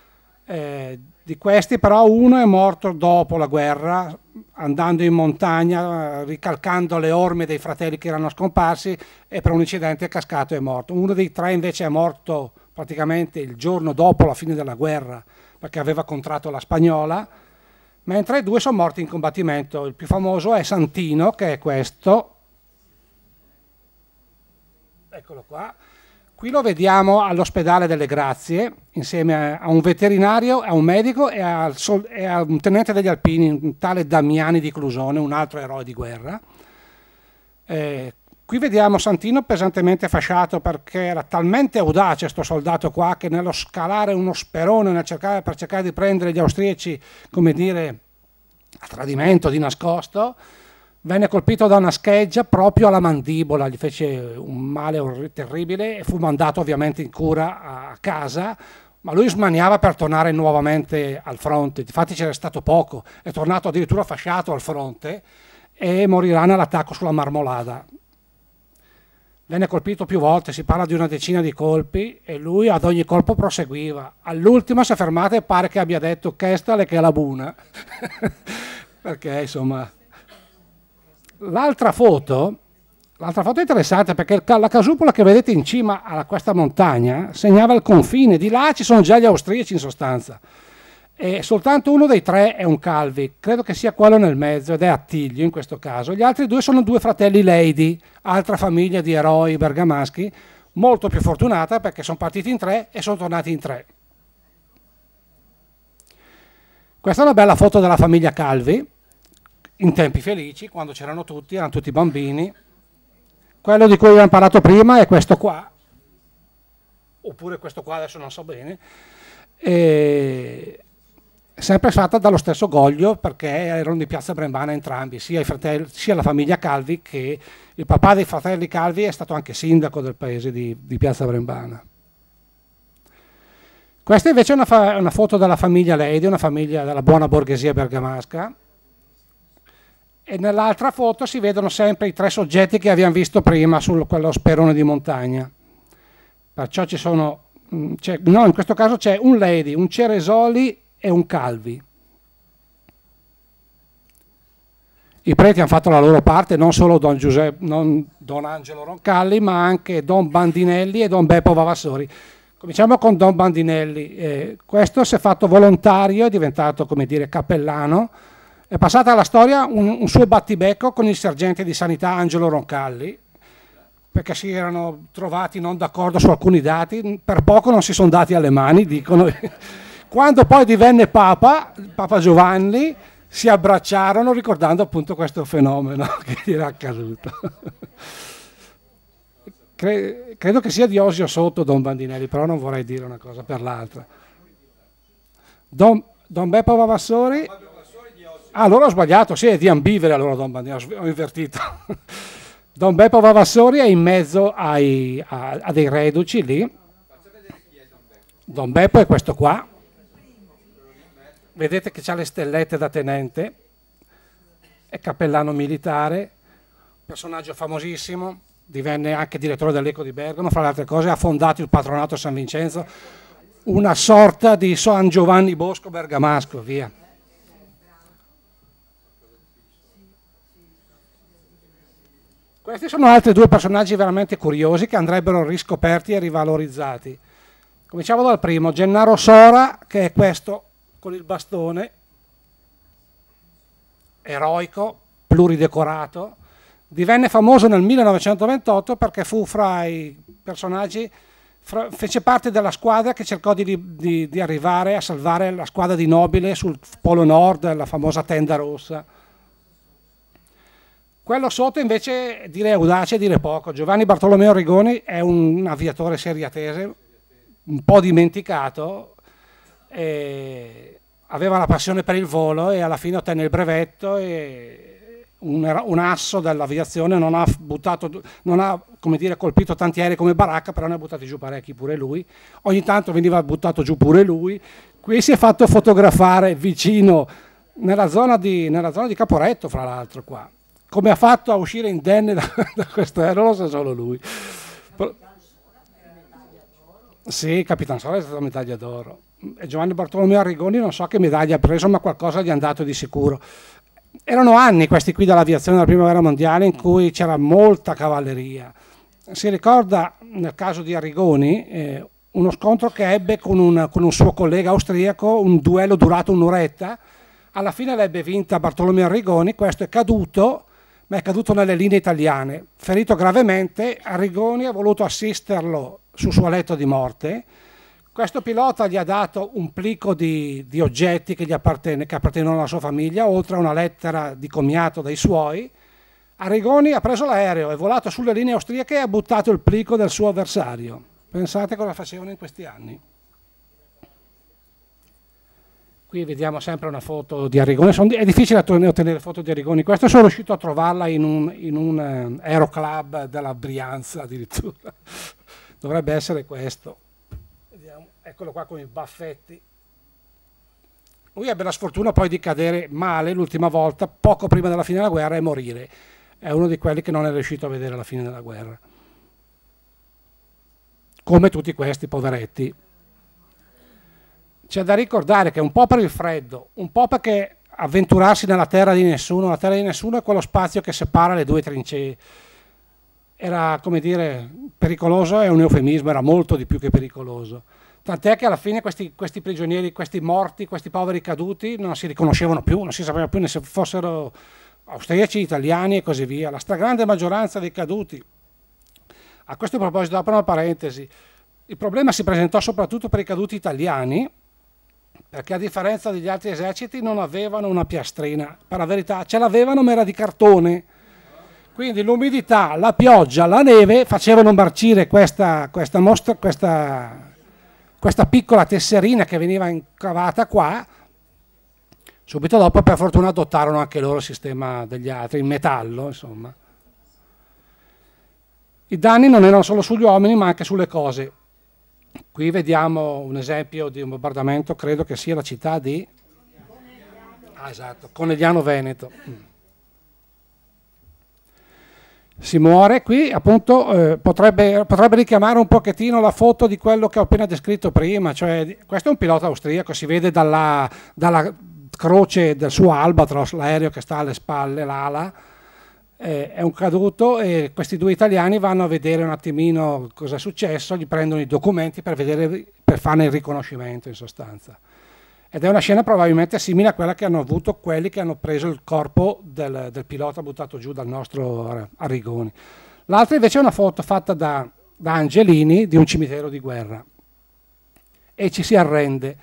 eh, di questi però uno è morto dopo la guerra, andando in montagna, ricalcando le orme dei fratelli che erano scomparsi e per un incidente è cascato e è morto. Uno dei tre invece è morto praticamente il giorno dopo la fine della guerra perché aveva contratto la spagnola, mentre due sono morti in combattimento. Il più famoso è Santino, che è questo, eccolo qua, Qui lo vediamo all'ospedale delle Grazie, insieme a un veterinario, a un medico e, al sol- e a un tenente degli alpini, un tale Damiani di Clusone, un altro eroe di guerra. Eh, qui vediamo Santino pesantemente fasciato perché era talmente audace questo soldato qua che nello scalare uno sperone nel cercare, per cercare di prendere gli austriaci, come dire, a tradimento, di nascosto, venne colpito da una scheggia proprio alla mandibola, gli fece un male terribile e fu mandato ovviamente in cura a casa, ma lui smaniava per tornare nuovamente al fronte, infatti c'era stato poco, è tornato addirittura fasciato al fronte e morirà nell'attacco sulla marmolada. Venne colpito più volte, si parla di una decina di colpi e lui ad ogni colpo proseguiva. All'ultima si è fermato e pare che abbia detto Kestale che è la buna. Perché insomma L'altra foto, foto, è interessante perché la casupola che vedete in cima a questa montagna segnava il confine, di là ci sono già gli austriaci in sostanza. E soltanto uno dei tre è un Calvi, credo che sia quello nel mezzo ed è Attilio in questo caso. Gli altri due sono due fratelli Lady, altra famiglia di eroi bergamaschi, molto più fortunata perché sono partiti in tre e sono tornati in tre. Questa è una bella foto della famiglia Calvi, in tempi felici, quando c'erano tutti, erano tutti bambini. Quello di cui abbiamo parlato prima è questo qua, oppure questo qua adesso non so bene, e sempre fatta dallo stesso Goglio perché erano di Piazza Brembana entrambi, sia, fratelli, sia, la famiglia Calvi che il papà dei fratelli Calvi è stato anche sindaco del paese di, di Piazza Brembana. Questa invece è una, una foto della famiglia Lady, una famiglia della buona borghesia bergamasca, e nell'altra foto si vedono sempre i tre soggetti che abbiamo visto prima su quello sperone di montagna. Perciò ci sono, mm, no, in questo caso c'è un Lady, un Ceresoli e un Calvi. I preti hanno fatto la loro parte, non solo Don, Giuseppe, non Don Angelo Roncalli, ma anche Don Bandinelli e Don Beppo Vavassori. Cominciamo con Don Bandinelli. Eh, questo si è fatto volontario, è diventato, come dire, cappellano, è passata alla storia un, un suo battibecco con il sergente di sanità Angelo Roncalli, perché si erano trovati non d'accordo su alcuni dati, per poco non si sono dati alle mani, dicono. Quando poi divenne Papa, Papa Giovanni, si abbracciarono ricordando appunto questo fenomeno che gli era accaduto. Cre credo che sia di Osio Sotto Don Bandinelli, però non vorrei dire una cosa per l'altra. Don, Don Beppo Vavassori Ah, allora ho sbagliato, sì, è di ambivere allora Don Bandera, ho invertito. Don Beppo Vavassori è in mezzo ai, a, a, dei reduci lì. Don Beppo è questo qua. Vedete che ha le stellette da tenente, è cappellano militare, personaggio famosissimo, divenne anche direttore dell'Eco di Bergamo, fra le altre cose ha fondato il patronato San Vincenzo, una sorta di San Giovanni Bosco Bergamasco, via. Questi sono altri due personaggi veramente curiosi che andrebbero riscoperti e rivalorizzati. Cominciamo dal primo, Gennaro Sora, che è questo con il bastone, eroico, pluridecorato, divenne famoso nel 1928 perché fu fra i personaggi, fra, fece parte della squadra che cercò di, di, di, arrivare a salvare la squadra di Nobile sul Polo Nord, la famosa tenda rossa. Quello sotto invece dire audace e dire poco. Giovanni Bartolomeo Rigoni è un aviatore seriatese, un po' dimenticato, aveva la passione per il volo e alla fine ottenne il brevetto e un, un asso dell'aviazione non ha, buttato, non ha dire, colpito tanti aerei come Baracca, però ne ha buttati giù parecchi pure lui. Ogni tanto veniva buttato giù pure lui. Qui si è fatto fotografare vicino, nella zona di, nella zona di Caporetto, fra l'altro qua come ha fatto a uscire indenne da, da questa, eh, non lo sa solo lui. Però, sì, Capitan Sora è stata medaglia d'oro. E Giovanni Bartolomeo Arrigoni non so che medaglia ha preso, ma qualcosa gli è andato di sicuro. Erano anni questi qui dall'aviazione della Prima Guerra Mondiale in cui c'era molta cavalleria. Si ricorda nel caso di Arrigoni eh, uno scontro che ebbe con un, con un suo collega austriaco, un duello durato un'oretta. Alla fine l'ebbe vinta Bartolomeo Arrigoni, questo è caduto ma è caduto nelle linee italiane. Ferito gravemente, Arrigoni ha voluto assisterlo sul suo letto di morte. Questo pilota gli ha dato un plico di, di oggetti che, apparten che appartenevano alla sua famiglia, oltre a una lettera di commiato dai suoi. Arrigoni ha preso l'aereo, è volato sulle linee austriache e ha buttato il plico del suo avversario. Pensate cosa facevano in questi anni. Qui vediamo sempre una foto di Arrigoni, Sono, è difficile ottenere foto di Arrigoni, questa sono riuscito a trovarla in un, in un eh, aeroclub della Brianza addirittura, dovrebbe essere questo, vediamo. eccolo qua con i baffetti. Lui ebbe la sfortuna poi di cadere male l'ultima volta, poco prima della fine della guerra, e morire. È uno di quelli che non è riuscito a vedere la fine della guerra. Come tutti questi poveretti c'è da ricordare che un po' per il freddo, un po' perché avventurarsi nella terra di nessuno, la terra di nessuno è quello spazio che separa le due trincee. Era, come dire, pericoloso è un eufemismo, era molto di più che pericoloso. Tant'è che alla fine questi, questi prigionieri, questi morti, questi poveri caduti non si riconoscevano più, non si sapeva più se fossero austriaci, italiani e così via. La stragrande maggioranza dei caduti. A questo proposito apro una parentesi. Il problema si presentò soprattutto per i caduti italiani, perché a differenza degli altri eserciti non avevano una piastrina, per la verità ce l'avevano ma era di cartone. Quindi l'umidità, la pioggia, la neve facevano marcire questa, questa, mostra, questa, questa piccola tesserina che veniva incavata qua. Subito dopo per fortuna adottarono anche loro il sistema degli altri, in metallo insomma. I danni non erano solo sugli uomini ma anche sulle cose. Qui vediamo un esempio di un bombardamento, credo che sia la città di... Ah, esatto, Conegliano Veneto. Mm. Si muore qui, appunto, eh, potrebbe, potrebbe, richiamare un pochettino la foto di quello che ho appena descritto prima, cioè questo è un pilota austriaco, si vede dalla, dalla croce del suo albatros, l'aereo che sta alle spalle, l'ala, eh, è un caduto e questi due italiani vanno a vedere un attimino cosa è successo, gli prendono i documenti per, vedere, per farne il riconoscimento in sostanza. Ed è una scena probabilmente simile a quella che hanno avuto quelli che hanno preso il corpo del, del pilota buttato giù dal nostro Arrigoni. L'altra invece è una foto fatta da, da Angelini di un cimitero di guerra e ci si arrende.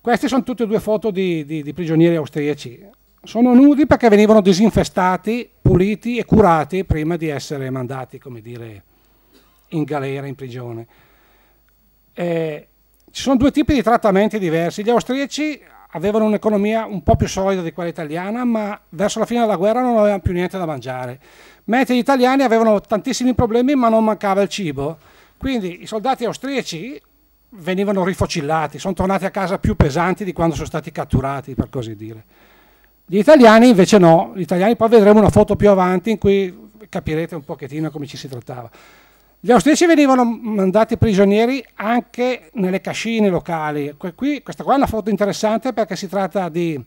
Queste sono tutte due foto di, di, di prigionieri austriaci sono nudi perché venivano disinfestati, puliti e curati prima di essere mandati, come dire, in galera, in prigione. Eh, ci sono due tipi di trattamenti diversi. Gli austriaci avevano un'economia un po' più solida di quella italiana, ma verso la fine della guerra non avevano più niente da mangiare. Mentre gli italiani avevano tantissimi problemi, ma non mancava il cibo. Quindi i soldati austriaci venivano rifocillati, sono tornati a casa più pesanti di quando sono stati catturati, per così dire. Gli italiani invece no, gli italiani poi vedremo una foto più avanti in cui capirete un pochettino come ci si trattava. Gli austriaci venivano mandati prigionieri anche nelle cascine locali. Qui, questa qua è una foto interessante perché si tratta di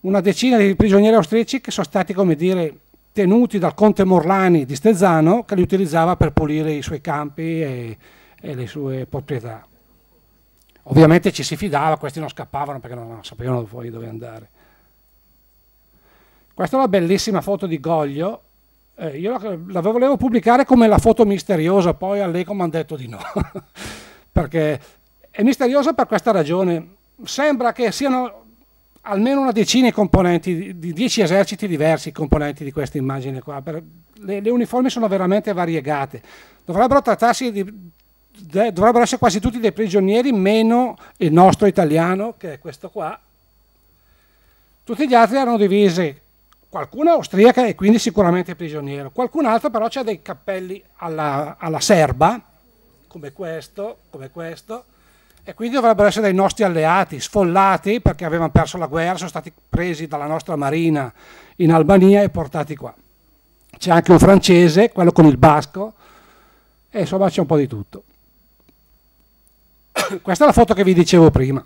una decina di prigionieri austriaci che sono stati, come dire, tenuti dal conte Morlani di Stezzano che li utilizzava per pulire i suoi campi e, e le sue proprietà. Ovviamente ci si fidava, questi non scappavano perché non, non sapevano poi dove andare. Questa è una bellissima foto di Goglio. Eh, io la, volevo pubblicare come la foto misteriosa, poi all'Eco mi hanno detto di no. Perché è misteriosa per questa ragione. Sembra che siano almeno una decina di componenti, di dieci eserciti diversi componenti di questa immagine qua. Per, le, le, uniformi sono veramente variegate. Dovrebbero trattarsi di, de, dovrebbero essere quasi tutti dei prigionieri, meno il nostro italiano, che è questo qua. Tutti gli altri erano divisi qualcuno è austriaca e quindi sicuramente prigioniero, qualcun altro però ha dei cappelli alla, alla serba, come questo, come questo, e quindi dovrebbero essere dei nostri alleati, sfollati perché avevano perso la guerra, sono stati presi dalla nostra marina in Albania e portati qua. C'è anche un francese, quello con il basco, e insomma c'è un po' di tutto. Questa è la foto che vi dicevo prima.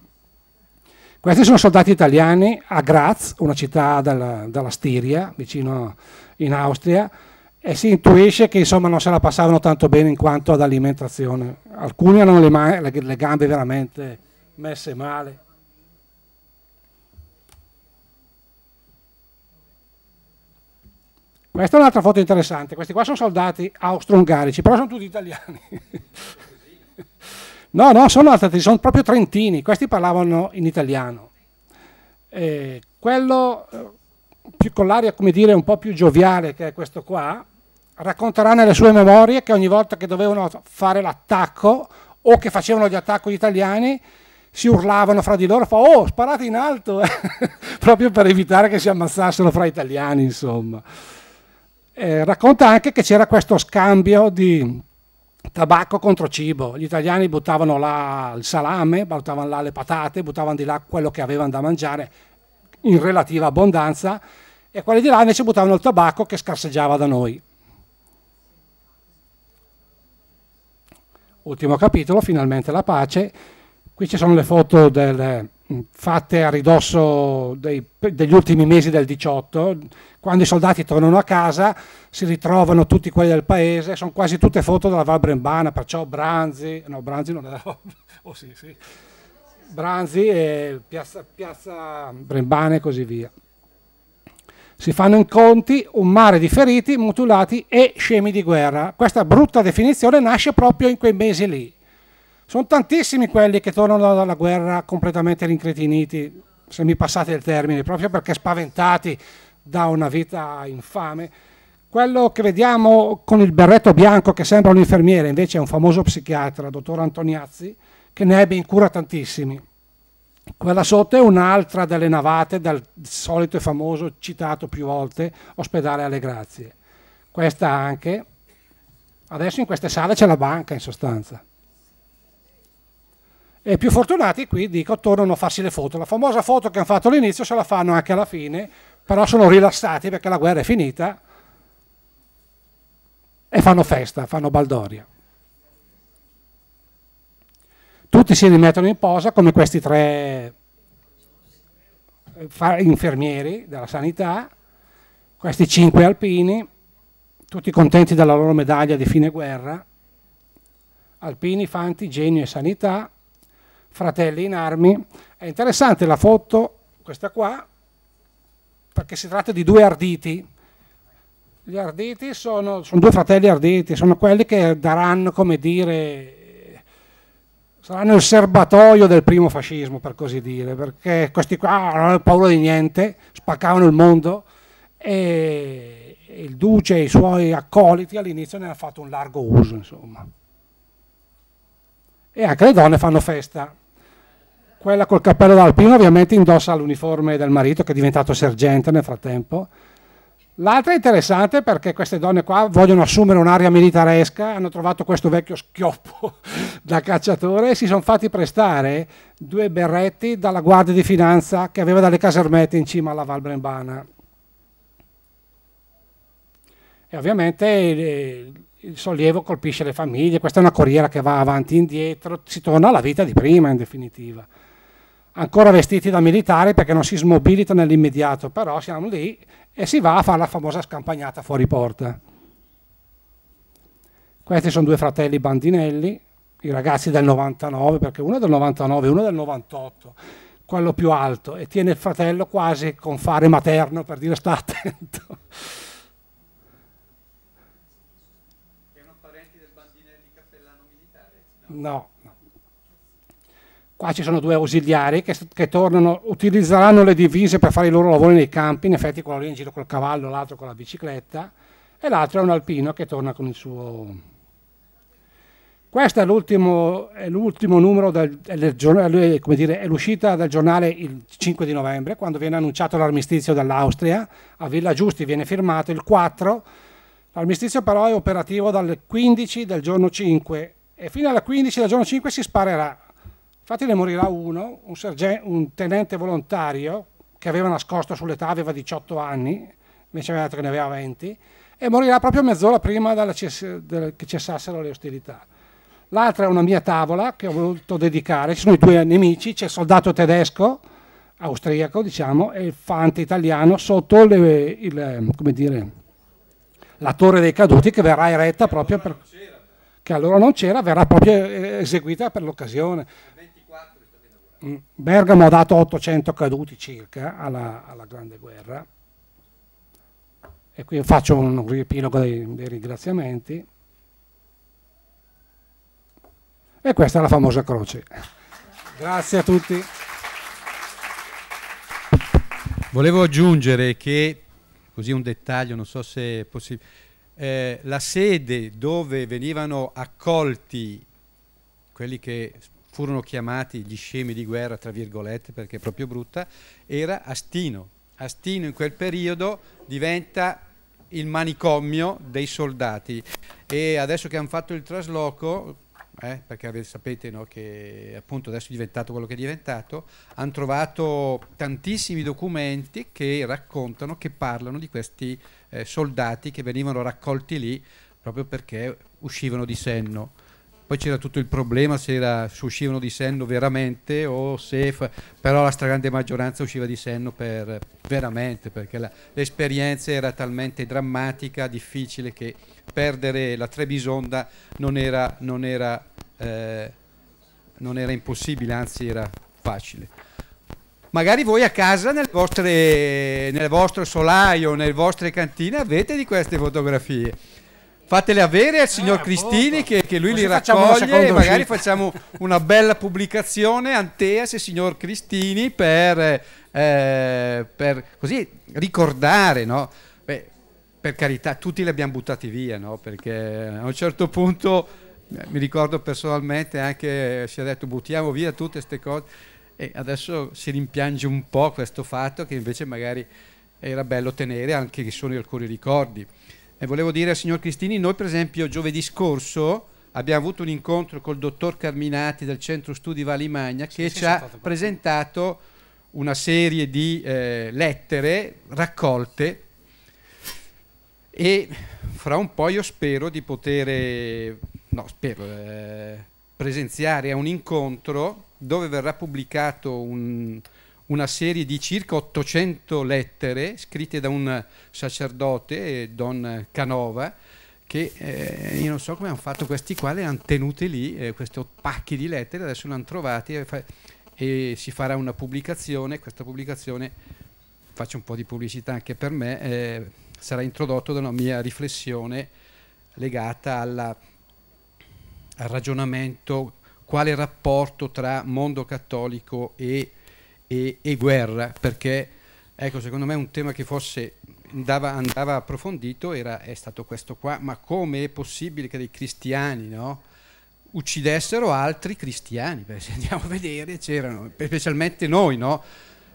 Questi sono soldati italiani a Graz, una città dalla, dalla Stiria, vicino in Austria, e si intuisce che insomma non se la passavano tanto bene in quanto ad alimentazione. Alcuni hanno le, le, le gambe veramente messe male. Questa è un'altra foto interessante, questi qua sono soldati austro-ungarici, però sono tutti italiani. No, no, sono altri, sono proprio trentini, questi parlavano in italiano. E eh, quello eh, più con l'aria, come dire, un po' più gioviale che è questo qua, racconterà nelle sue memorie che ogni volta che dovevano fare l'attacco o che facevano gli attacchi italiani, si urlavano fra di loro, fa oh sparate in alto, proprio per evitare che si ammazzassero fra italiani, insomma. Eh, racconta anche che c'era questo scambio di tabacco contro cibo. Gli italiani buttavano là il salame, buttavano là le patate, buttavano di là quello che avevano da mangiare in relativa abbondanza e quelli di là invece buttavano il tabacco che scarseggiava da noi. Ultimo capitolo, finalmente la pace. Qui ci sono le foto del, fatte a ridosso dei, degli ultimi mesi del 18, quando i soldati tornano a casa si ritrovano tutti quelli del paese, sono quasi tutte foto della Val Brembana, perciò Branzi, no Branzi non era, oh sì sì, Branzi e Piazza, Piazza Brembana e così via. Si fanno incontri, un mare di feriti, mutilati e scemi di guerra. Questa brutta definizione nasce proprio in quei mesi lì, sono tantissimi quelli che tornano dalla guerra completamente rincretiniti, se mi passate il termine, proprio perché spaventati da una vita infame. Quello che vediamo con il berretto bianco che sembra un infermiere, invece è un famoso psichiatra, dottor Antoniazzi, che ne ebbe in cura tantissimi. Quella sotto è un'altra delle navate del solito e famoso, citato più volte, ospedale alle grazie. Questa anche. Adesso in queste sale c'è la banca in sostanza e più fortunati qui dico tornano a farsi le foto. La famosa foto che hanno fatto all'inizio se la fanno anche alla fine, però sono rilassati perché la guerra è finita e fanno festa, fanno baldoria. Tutti si rimettono in posa come questi tre eh, infermieri della sanità, questi cinque alpini, tutti contenti della loro medaglia di fine guerra. Alpini, Fanti, Genio e Sanità, fratelli in armi. È interessante la foto, questa qua, perché si tratta di due arditi. Gli arditi sono, sono due fratelli arditi, sono quelli che daranno, come dire, saranno il serbatoio del primo fascismo, per così dire, perché questi qua non hanno paura di niente, spaccavano il mondo e il duce e i suoi accoliti all'inizio ne hanno fatto un largo uso, insomma. E anche le donne fanno festa. Quella col cappello d'alpino ovviamente indossa l'uniforme del marito che è diventato sergente nel frattempo. L'altra è interessante perché queste donne qua vogliono assumere un'aria militaresca, hanno trovato questo vecchio schioppo da cacciatore e si sono fatti prestare due berretti dalla guardia di finanza che aveva dalle casermette in cima alla Val Brembana. E ovviamente il sollievo colpisce le famiglie, questa è una corriera che va avanti e indietro, si torna alla vita di prima in definitiva ancora vestiti da militari perché non si smobilita nell'immediato, però siamo lì e si va a fare la famosa scampagnata fuori porta. Questi sono due fratelli Bandinelli, i ragazzi del 99, perché uno è del 99 e uno è del 98, quello più alto, e tiene il fratello quasi con fare materno per dire sta attento. Erano parenti del Bandinelli cappellano militare? No. no. Qua ci sono due ausiliari che, che tornano, utilizzeranno le divise per fare i loro lavori nei campi, in effetti quello lì in giro col cavallo, l'altro con la bicicletta, e l'altro è un alpino che torna con il suo... Questo è l'ultimo, numero, del, è l'uscita del giornale il 5 di novembre, quando viene annunciato l'armistizio dall'Austria, a Villa Giusti viene firmato il 4, l'armistizio però è operativo dal 15 del giorno 5 e fino alla 15 del giorno 5 si sparerà, Infatti ne morirà uno, un, sergente, un tenente volontario che aveva nascosto sull'età, aveva 18 anni, invece aveva, detto che ne aveva 20, e morirà proprio mezz'ora prima ces del, che cessassero le ostilità. L'altra è una mia tavola che ho voluto dedicare, ci sono i due nemici, c'è il soldato tedesco, austriaco diciamo, e il fante italiano sotto le, il, dire, la torre dei caduti che verrà eretta proprio per... che allora non c'era, verrà proprio eh, eseguita per l'occasione Bergamo ha dato 800 caduti circa alla, alla Grande Guerra e qui faccio un riepilogo dei, dei ringraziamenti e questa è la famosa croce. Grazie a tutti. Volevo aggiungere che, così un dettaglio, non so se è possibile, eh, la sede dove venivano accolti quelli che furono chiamati gli scemi di guerra, tra virgolette, perché è proprio brutta, era Astino. Astino in quel periodo diventa il manicomio dei soldati e adesso che hanno fatto il trasloco, eh, perché sapete no, che appunto adesso è diventato quello che è diventato, hanno trovato tantissimi documenti che raccontano, che parlano di questi eh, soldati che venivano raccolti lì proprio perché uscivano di senno poi c'era tutto il problema se, era, se uscivano di senno veramente o se, però la stragrande maggioranza usciva di senno per, veramente, perché la, l'esperienza era talmente drammatica, difficile, che perdere la Trebisonda non era, non era, eh, non era impossibile, anzi era facile magari voi a casa nel, vostre, nel vostro solaio, nelle vostre cantine avete di queste fotografie Fatele avere al eh, signor eh, Cristini che, che, lui Così li raccoglie e magari uscita. facciamo una bella pubblicazione Anteas e signor Cristini per, eh, per così ricordare, no? Beh, per carità, tutti li abbiamo buttati via, no? Perché a un certo punto, eh, mi ricordo personalmente anche si è detto buttiamo via tutte queste cose e adesso si rimpiange un po' questo fatto che invece magari era bello tenere anche che sono alcuni ricordi. E volevo dire al signor Cristini, noi per esempio giovedì scorso abbiamo avuto un incontro col dottor Carminati del Centro Studi Valimagna che sì, ci ha presentato una serie di eh, lettere raccolte e fra un po' io spero di poter, no, eh, presenziare a un incontro dove verrà pubblicato un, una serie di circa 800 lettere scritte da un sacerdote, Don Canova, che eh, io non so come hanno fatto questi qua, le hanno tenute lì, eh, questi pacchi di lettere, adesso le hanno trovate e, fa e, si farà una pubblicazione, questa pubblicazione, faccio un po' di pubblicità anche per me, eh, sarà introdotto da una mia riflessione legata alla, al ragionamento, quale rapporto tra mondo cattolico e e, e guerra, perché ecco, secondo me un tema che fosse andava, andava approfondito era, è stato questo qua, ma come è possibile che dei cristiani, no? uccidessero altri cristiani, perché se andiamo a vedere c'erano, specialmente noi, no?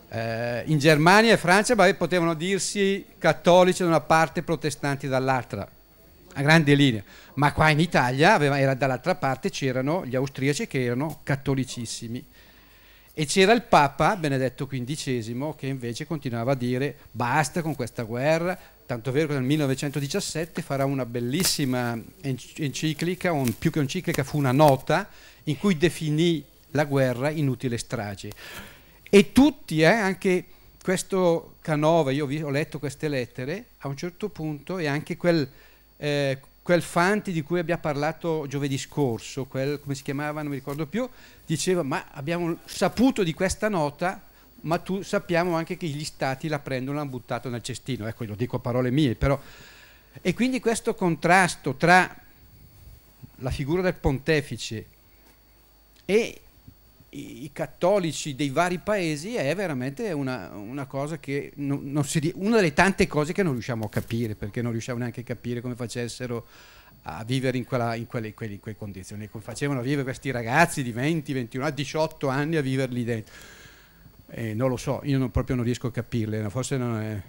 Eh, in Germania e Francia beh, potevano dirsi cattolici da una parte e protestanti dall'altra, a grande linea, ma qua in Italia aveva, era, dall'altra parte c'erano gli austriaci che erano cattolicissimi e c'era il Papa Benedetto XV che invece continuava a dire basta con questa guerra, tanto vero che nel 1917 farà una bellissima enciclica, un, più che enciclica fu una nota in cui definì la guerra inutile strage. E tutti, eh, anche questo Canova, io ho letto queste lettere, a un certo punto e anche quel... Eh, quel Fanti di cui abbiamo parlato giovedì scorso, quel, come si chiamava, non mi ricordo più, diceva ma abbiamo saputo di questa nota, ma tu, sappiamo anche che gli stati la prendono l'hanno buttata nel cestino, ecco lo dico a parole mie, però... E quindi questo contrasto tra la figura del pontefice e i, i, cattolici dei vari paesi è veramente una, una cosa che non, non si, una delle tante cose che non riusciamo a capire perché non riusciamo neanche a capire come facessero a vivere in, quella, in, quelle, in, quelle, in quelle condizioni come facevano a vivere questi ragazzi di 20, 21, 18 anni a viverli dentro eh, non lo so, io non, proprio non riesco a capirle forse non è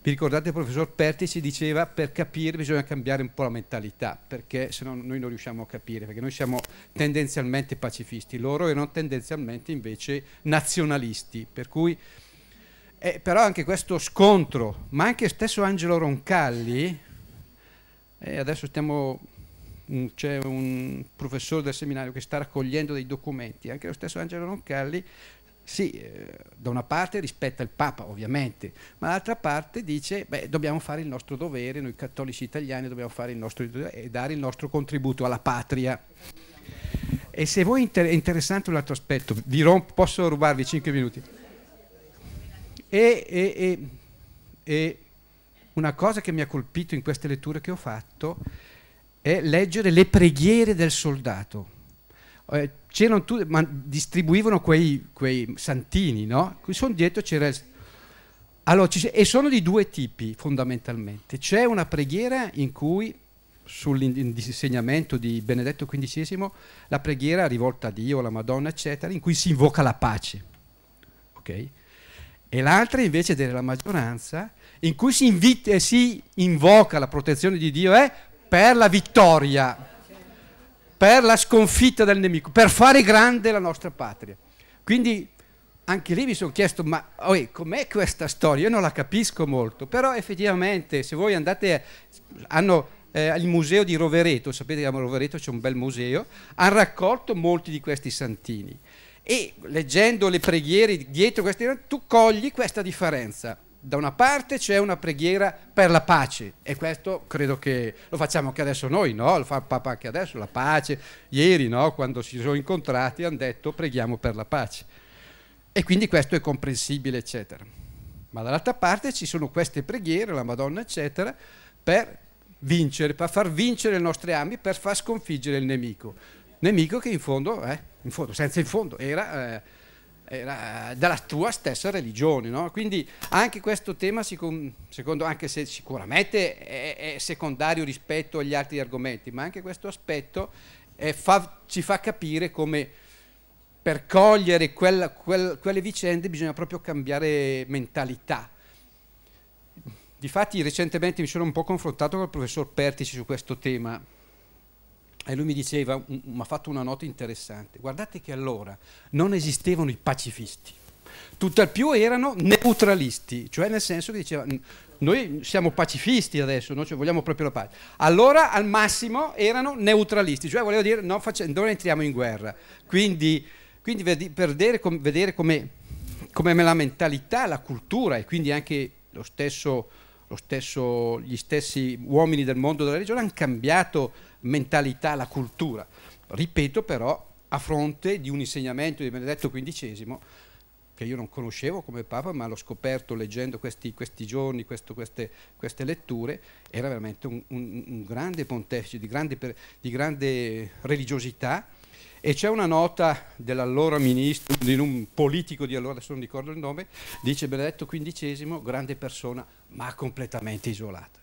vi ricordate il professor Perti ci diceva per capire bisogna cambiare un po' la mentalità, perché se no noi non riusciamo a capire, perché noi siamo tendenzialmente pacifisti, loro erano tendenzialmente invece nazionalisti, per cui eh, però anche questo scontro, ma anche stesso Angelo Roncalli, eh, adesso stiamo mm, c'è un professore del seminario che sta raccogliendo dei documenti, anche lo stesso Angelo Roncalli sì, eh, da una parte rispetta il Papa ovviamente, ma dall'altra parte dice beh, dobbiamo fare il nostro dovere, noi cattolici italiani dobbiamo fare il nostro dovere e dare il nostro contributo alla patria. E se voi inter- è interessante un altro aspetto, romp- posso rubarvi 5 minuti? E, e, e, e una cosa che mi ha colpito in queste letture che ho fatto è leggere le preghiere del soldato eh, c'erano tutti, ma distribuivano quei, quei santini, no? Qui sono dietro c'era il... Allora, e sono di due tipi fondamentalmente. C'è una preghiera in cui sull'insegnamento di Benedetto XV, la preghiera rivolta a Dio, alla Madonna, eccetera, in cui si invoca la pace. Ok? E l'altra invece della maggioranza, in cui si, invita, si invoca la protezione di Dio, è eh, per la vittoria per la sconfitta del nemico, per fare grande la nostra patria. Quindi anche lì mi sono chiesto, ma oh, com'è questa storia? Io non la capisco molto, però effettivamente se voi andate, hanno eh, al museo di Rovereto, sapete che a Rovereto c'è un bel museo, hanno raccolto molti di questi santini e leggendo le preghiere dietro questi, tu cogli questa differenza da una parte c'è una preghiera per la pace e questo credo che lo facciamo anche adesso noi, no? lo fa il Papa anche adesso, la pace. Ieri no? quando si sono incontrati hanno detto preghiamo per la pace e quindi questo è comprensibile eccetera. Ma dall'altra parte ci sono queste preghiere, la Madonna eccetera, per vincere, per far vincere le nostre armi, per far sconfiggere il nemico. Nemico che in fondo, eh, in fondo senza in fondo, era... Eh, eh, dalla tua stessa religione. No? Quindi anche questo tema, secondo, anche se sicuramente è, è, secondario rispetto agli altri argomenti, ma anche questo aspetto eh, fa, ci fa capire come per cogliere quella, quel, quelle vicende bisogna proprio cambiare mentalità. Difatti recentemente mi sono un po' confrontato col professor Pertici su questo tema e lui mi diceva, mi ha fatto una nota interessante, guardate che allora non esistevano i pacifisti, tutt'al più erano neutralisti, cioè nel senso che diceva noi siamo pacifisti adesso, no? Cioè vogliamo proprio la pace. Allora al massimo erano neutralisti, cioè voleva dire non, faccia, non entriamo in guerra. Quindi, quindi per vedere, com, vedere come, come la mentalità, la cultura e quindi anche lo stesso stesso, gli stessi uomini del mondo della religione hanno cambiato mentalità, la cultura. Ripeto però, a fronte di un insegnamento di Benedetto XV che io non conoscevo come Papa, ma l'ho scoperto leggendo questi, questi giorni, questo, queste, queste, letture, era veramente un, un, un grande pontefice, di grande, di grande religiosità, e c'è una nota dell'allora ministro, di un politico di allora, adesso non ricordo il nome, dice Benedetto XV, grande persona, ma completamente isolata.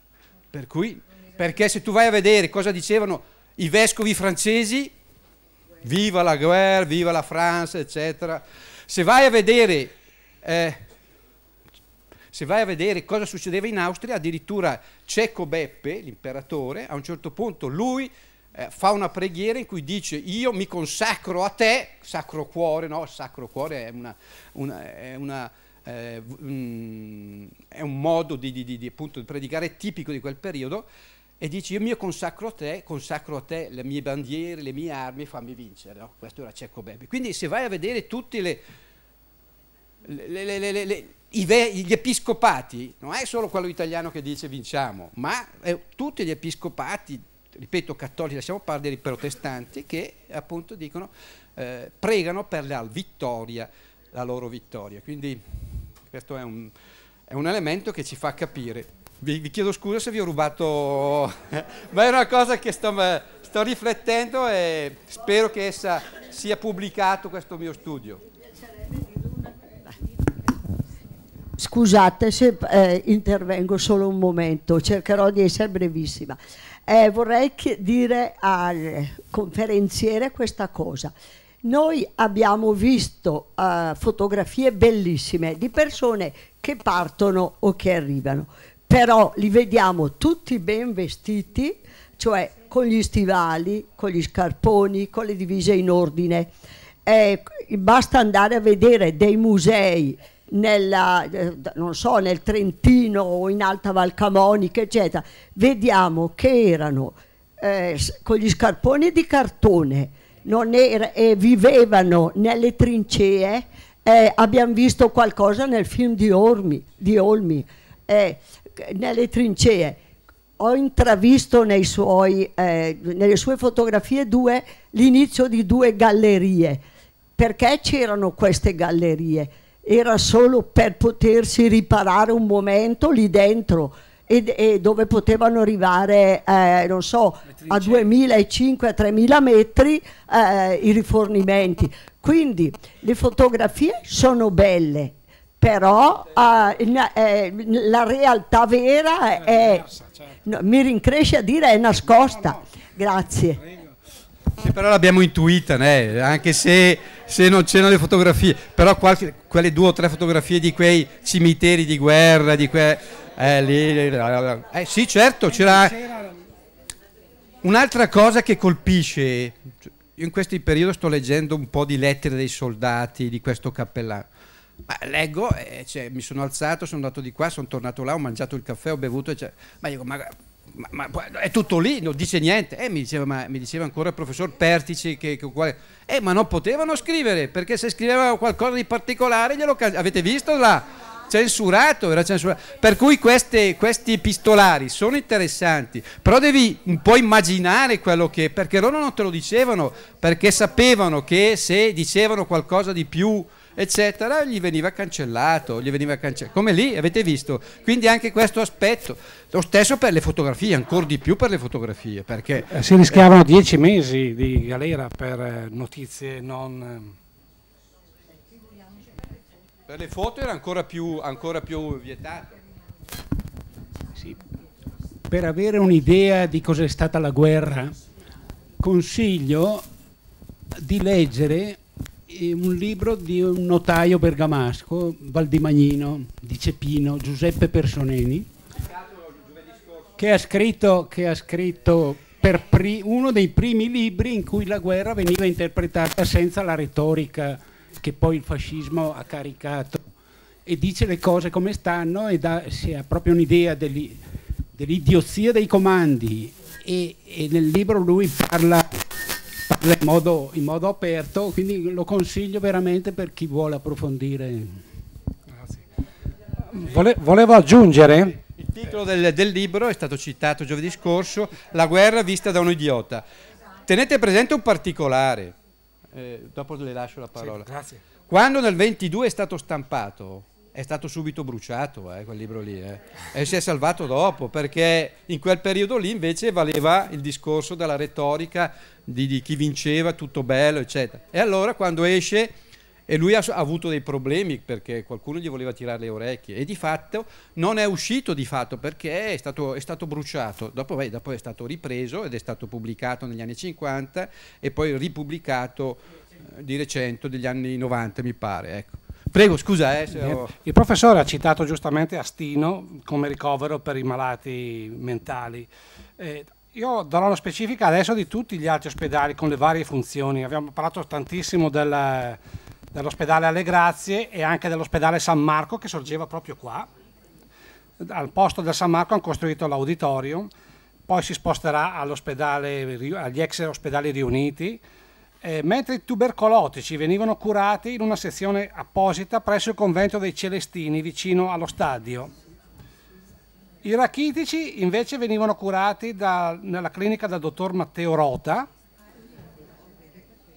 Per cui, perché se tu vai a vedere cosa dicevano i vescovi francesi, viva la guerra, viva la Francia, eccetera, se vai a vedere... Eh, se vai a vedere cosa succedeva in Austria, addirittura Cecco Beppe, l'imperatore, a un certo punto lui eh, fa una preghiera in cui dice io mi consacro a te, sacro cuore, no, sacro cuore è, una, una, è, una, eh, un, mm, è un modo di, di, di, appunto, di predicare tipico di quel periodo, e dice io mi consacro a te, consacro a te le mie bandiere, le mie armi, fammi vincere, no? questo era Cecco Bebbi. Quindi se vai a vedere tutti le, le, le, gli episcopati, non è solo quello italiano che dice vinciamo, ma eh, tutti gli episcopati ripeto, cattolici, lasciamo perdere i protestanti, che appunto dicono, eh, pregano per la vittoria, la loro vittoria. Quindi questo è un, è un elemento che ci fa capire. Vi, vi, chiedo scusa se vi ho rubato, ma è una cosa che sto, sto riflettendo e spero che essa sia pubblicato questo mio studio. Scusate se eh, intervengo solo un momento, cercherò di essere brevissima eh, vorrei dire al conferenziere questa cosa. Noi abbiamo visto eh, fotografie bellissime di persone che partono o che arrivano, però li vediamo tutti ben vestiti, cioè con gli stivali, con gli scarponi, con le divise in ordine. Eh, basta andare a vedere dei musei nella, eh, so, nel Trentino o in Alta Val Camonica, eccetera, vediamo che erano eh, con gli scarponi di cartone era, e vivevano nelle trincee. Eh, abbiamo visto qualcosa nel film di Olmi, di Olmi nelle trincee ho intravisto suoi, eh, nelle sue fotografie l'inizio di due gallerie. Perché c'erano queste gallerie? era solo per potersi riparare un momento lì dentro e, e dove potevano arrivare, eh, non so, a 2.500-3.000 metri eh, i rifornimenti. Quindi le fotografie sono belle, però eh, eh la realtà vera è, certo. mi rincresce a dire, è nascosta. Grazie. Che però l'abbiamo intuita, né? anche se, se non c'erano le fotografie, però qualche, quelle due o tre fotografie di quei cimiteri di guerra, di que... eh, lì, eh, sì certo, c'era... Un'altra cosa che colpisce, io in questo periodo sto leggendo un po' di lettere dei soldati, di questo cappellano, ma leggo, eh, cioè, mi sono alzato, sono andato di qua, sono tornato là, ho mangiato il caffè, ho bevuto, cioè, ma dico, ma ma, ma, è tutto lì, non dice niente. Eh, mi, diceva, ma, mi, diceva, ancora il professor Pertici che, che quale... eh, ma non potevano scrivere perché se scrivevano qualcosa di particolare glielo avete visto là? Censurato, era censurato. Per cui queste, questi epistolari sono interessanti, però devi un po' immaginare quello che, perché loro non te lo dicevano, perché sapevano che se dicevano qualcosa di più eccetera, gli veniva cancellato, gli veniva cancellato. Come lì, avete visto? Quindi anche questo aspetto. Lo stesso per le fotografie, ancora di più per le fotografie, perché... Eh, si rischiavano dieci mesi di galera per eh, notizie non... Eh. Per le foto era ancora più, ancora più vietato. Sì. Per avere un'idea di cos'è stata la guerra, consiglio di leggere eh, un libro di un notaio bergamasco, Valdimagnino, di Cepino, Giuseppe Personeni, che ha scritto, che ha scritto uno dei primi libri in cui la guerra veniva interpretata senza la retorica che poi il fascismo ha caricato e dice le cose come stanno e dà, si ha proprio un'idea dell'idiozia dei comandi e, e nel libro lui parla parla in modo, in modo aperto, quindi lo consiglio veramente per chi vuole approfondire. Vole, volevo aggiungere... Il titolo del, del libro è stato citato giovedì scorso, La guerra vista da un idiota. Tenete presente un particolare, eh, dopo le lascio la parola. Sì, Quando nel 22 è stato stampato è stato subito bruciato eh, quel libro lì eh. e si è salvato dopo perché in quel periodo lì invece valeva il discorso della retorica di, di chi vinceva, tutto bello eccetera e allora quando esce e lui ha, ha, avuto dei problemi perché qualcuno gli voleva tirare le orecchie e di fatto non è uscito di fatto perché è stato, è stato bruciato dopo, beh, dopo, è stato ripreso ed è stato pubblicato negli anni 50 e poi ripubblicato eh, di recente degli anni 90 mi pare ecco. Prego, scusa. Eh, ho... Il professore ha citato giustamente Astino come ricovero per i malati mentali. Eh, io darò la specifica adesso di tutti gli altri ospedali con le varie funzioni. Abbiamo parlato tantissimo del, dell'ospedale Alle Grazie e anche dell'ospedale San Marco che sorgeva proprio qua. Al posto del San Marco hanno costruito l'auditorium, poi si sposterà agli ex ospedali riuniti eh, mentre i tubercolotici venivano curati in una sezione apposita presso il convento dei Celestini vicino allo stadio. I rachitici invece venivano curati da, nella clinica dal dottor Matteo Rota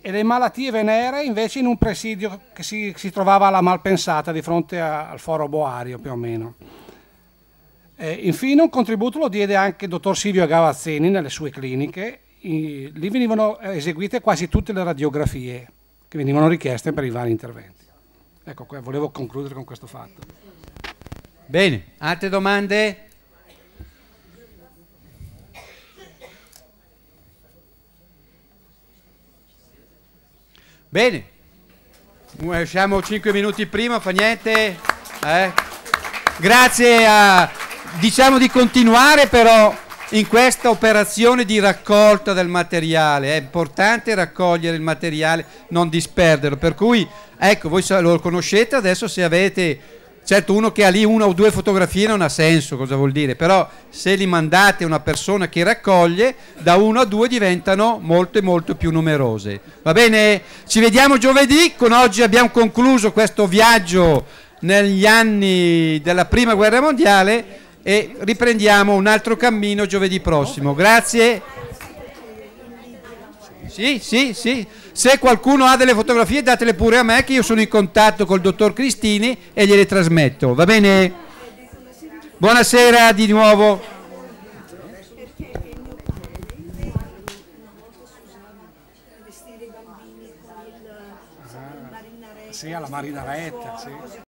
e le malattie venere invece in un presidio che si, si trovava alla Malpensata di fronte a, al foro Boario più o meno. E eh, infine un contributo lo diede anche il dottor Silvio Gavazzini nelle sue cliniche lì venivano eh, eseguite quasi tutte le radiografie che venivano richieste per i vari interventi. Ecco, volevo concludere con questo fatto. Bene, altre domande? Bene, usciamo 5 minuti prima, fa niente. Eh? Grazie a... diciamo di continuare però in questa operazione di raccolta del materiale. È importante raccogliere il materiale, non disperderlo. Per cui, ecco, voi lo conoscete adesso se avete... Certo, uno che ha lì una o due fotografie non ha senso, cosa vuol dire? Però se li mandate a una persona che raccoglie, da uno a due diventano molte, molto più numerose. Va bene? Ci vediamo giovedì, con oggi abbiamo concluso questo viaggio negli anni della Prima Guerra Mondiale e riprendiamo un altro cammino giovedì prossimo. Grazie. Sì, sì, sì. Se qualcuno ha delle fotografie datele pure a me che io sono in contatto col dottor Cristini e gliele trasmetto. Va bene? Buonasera di nuovo. Sì, alla marinaretta, sì.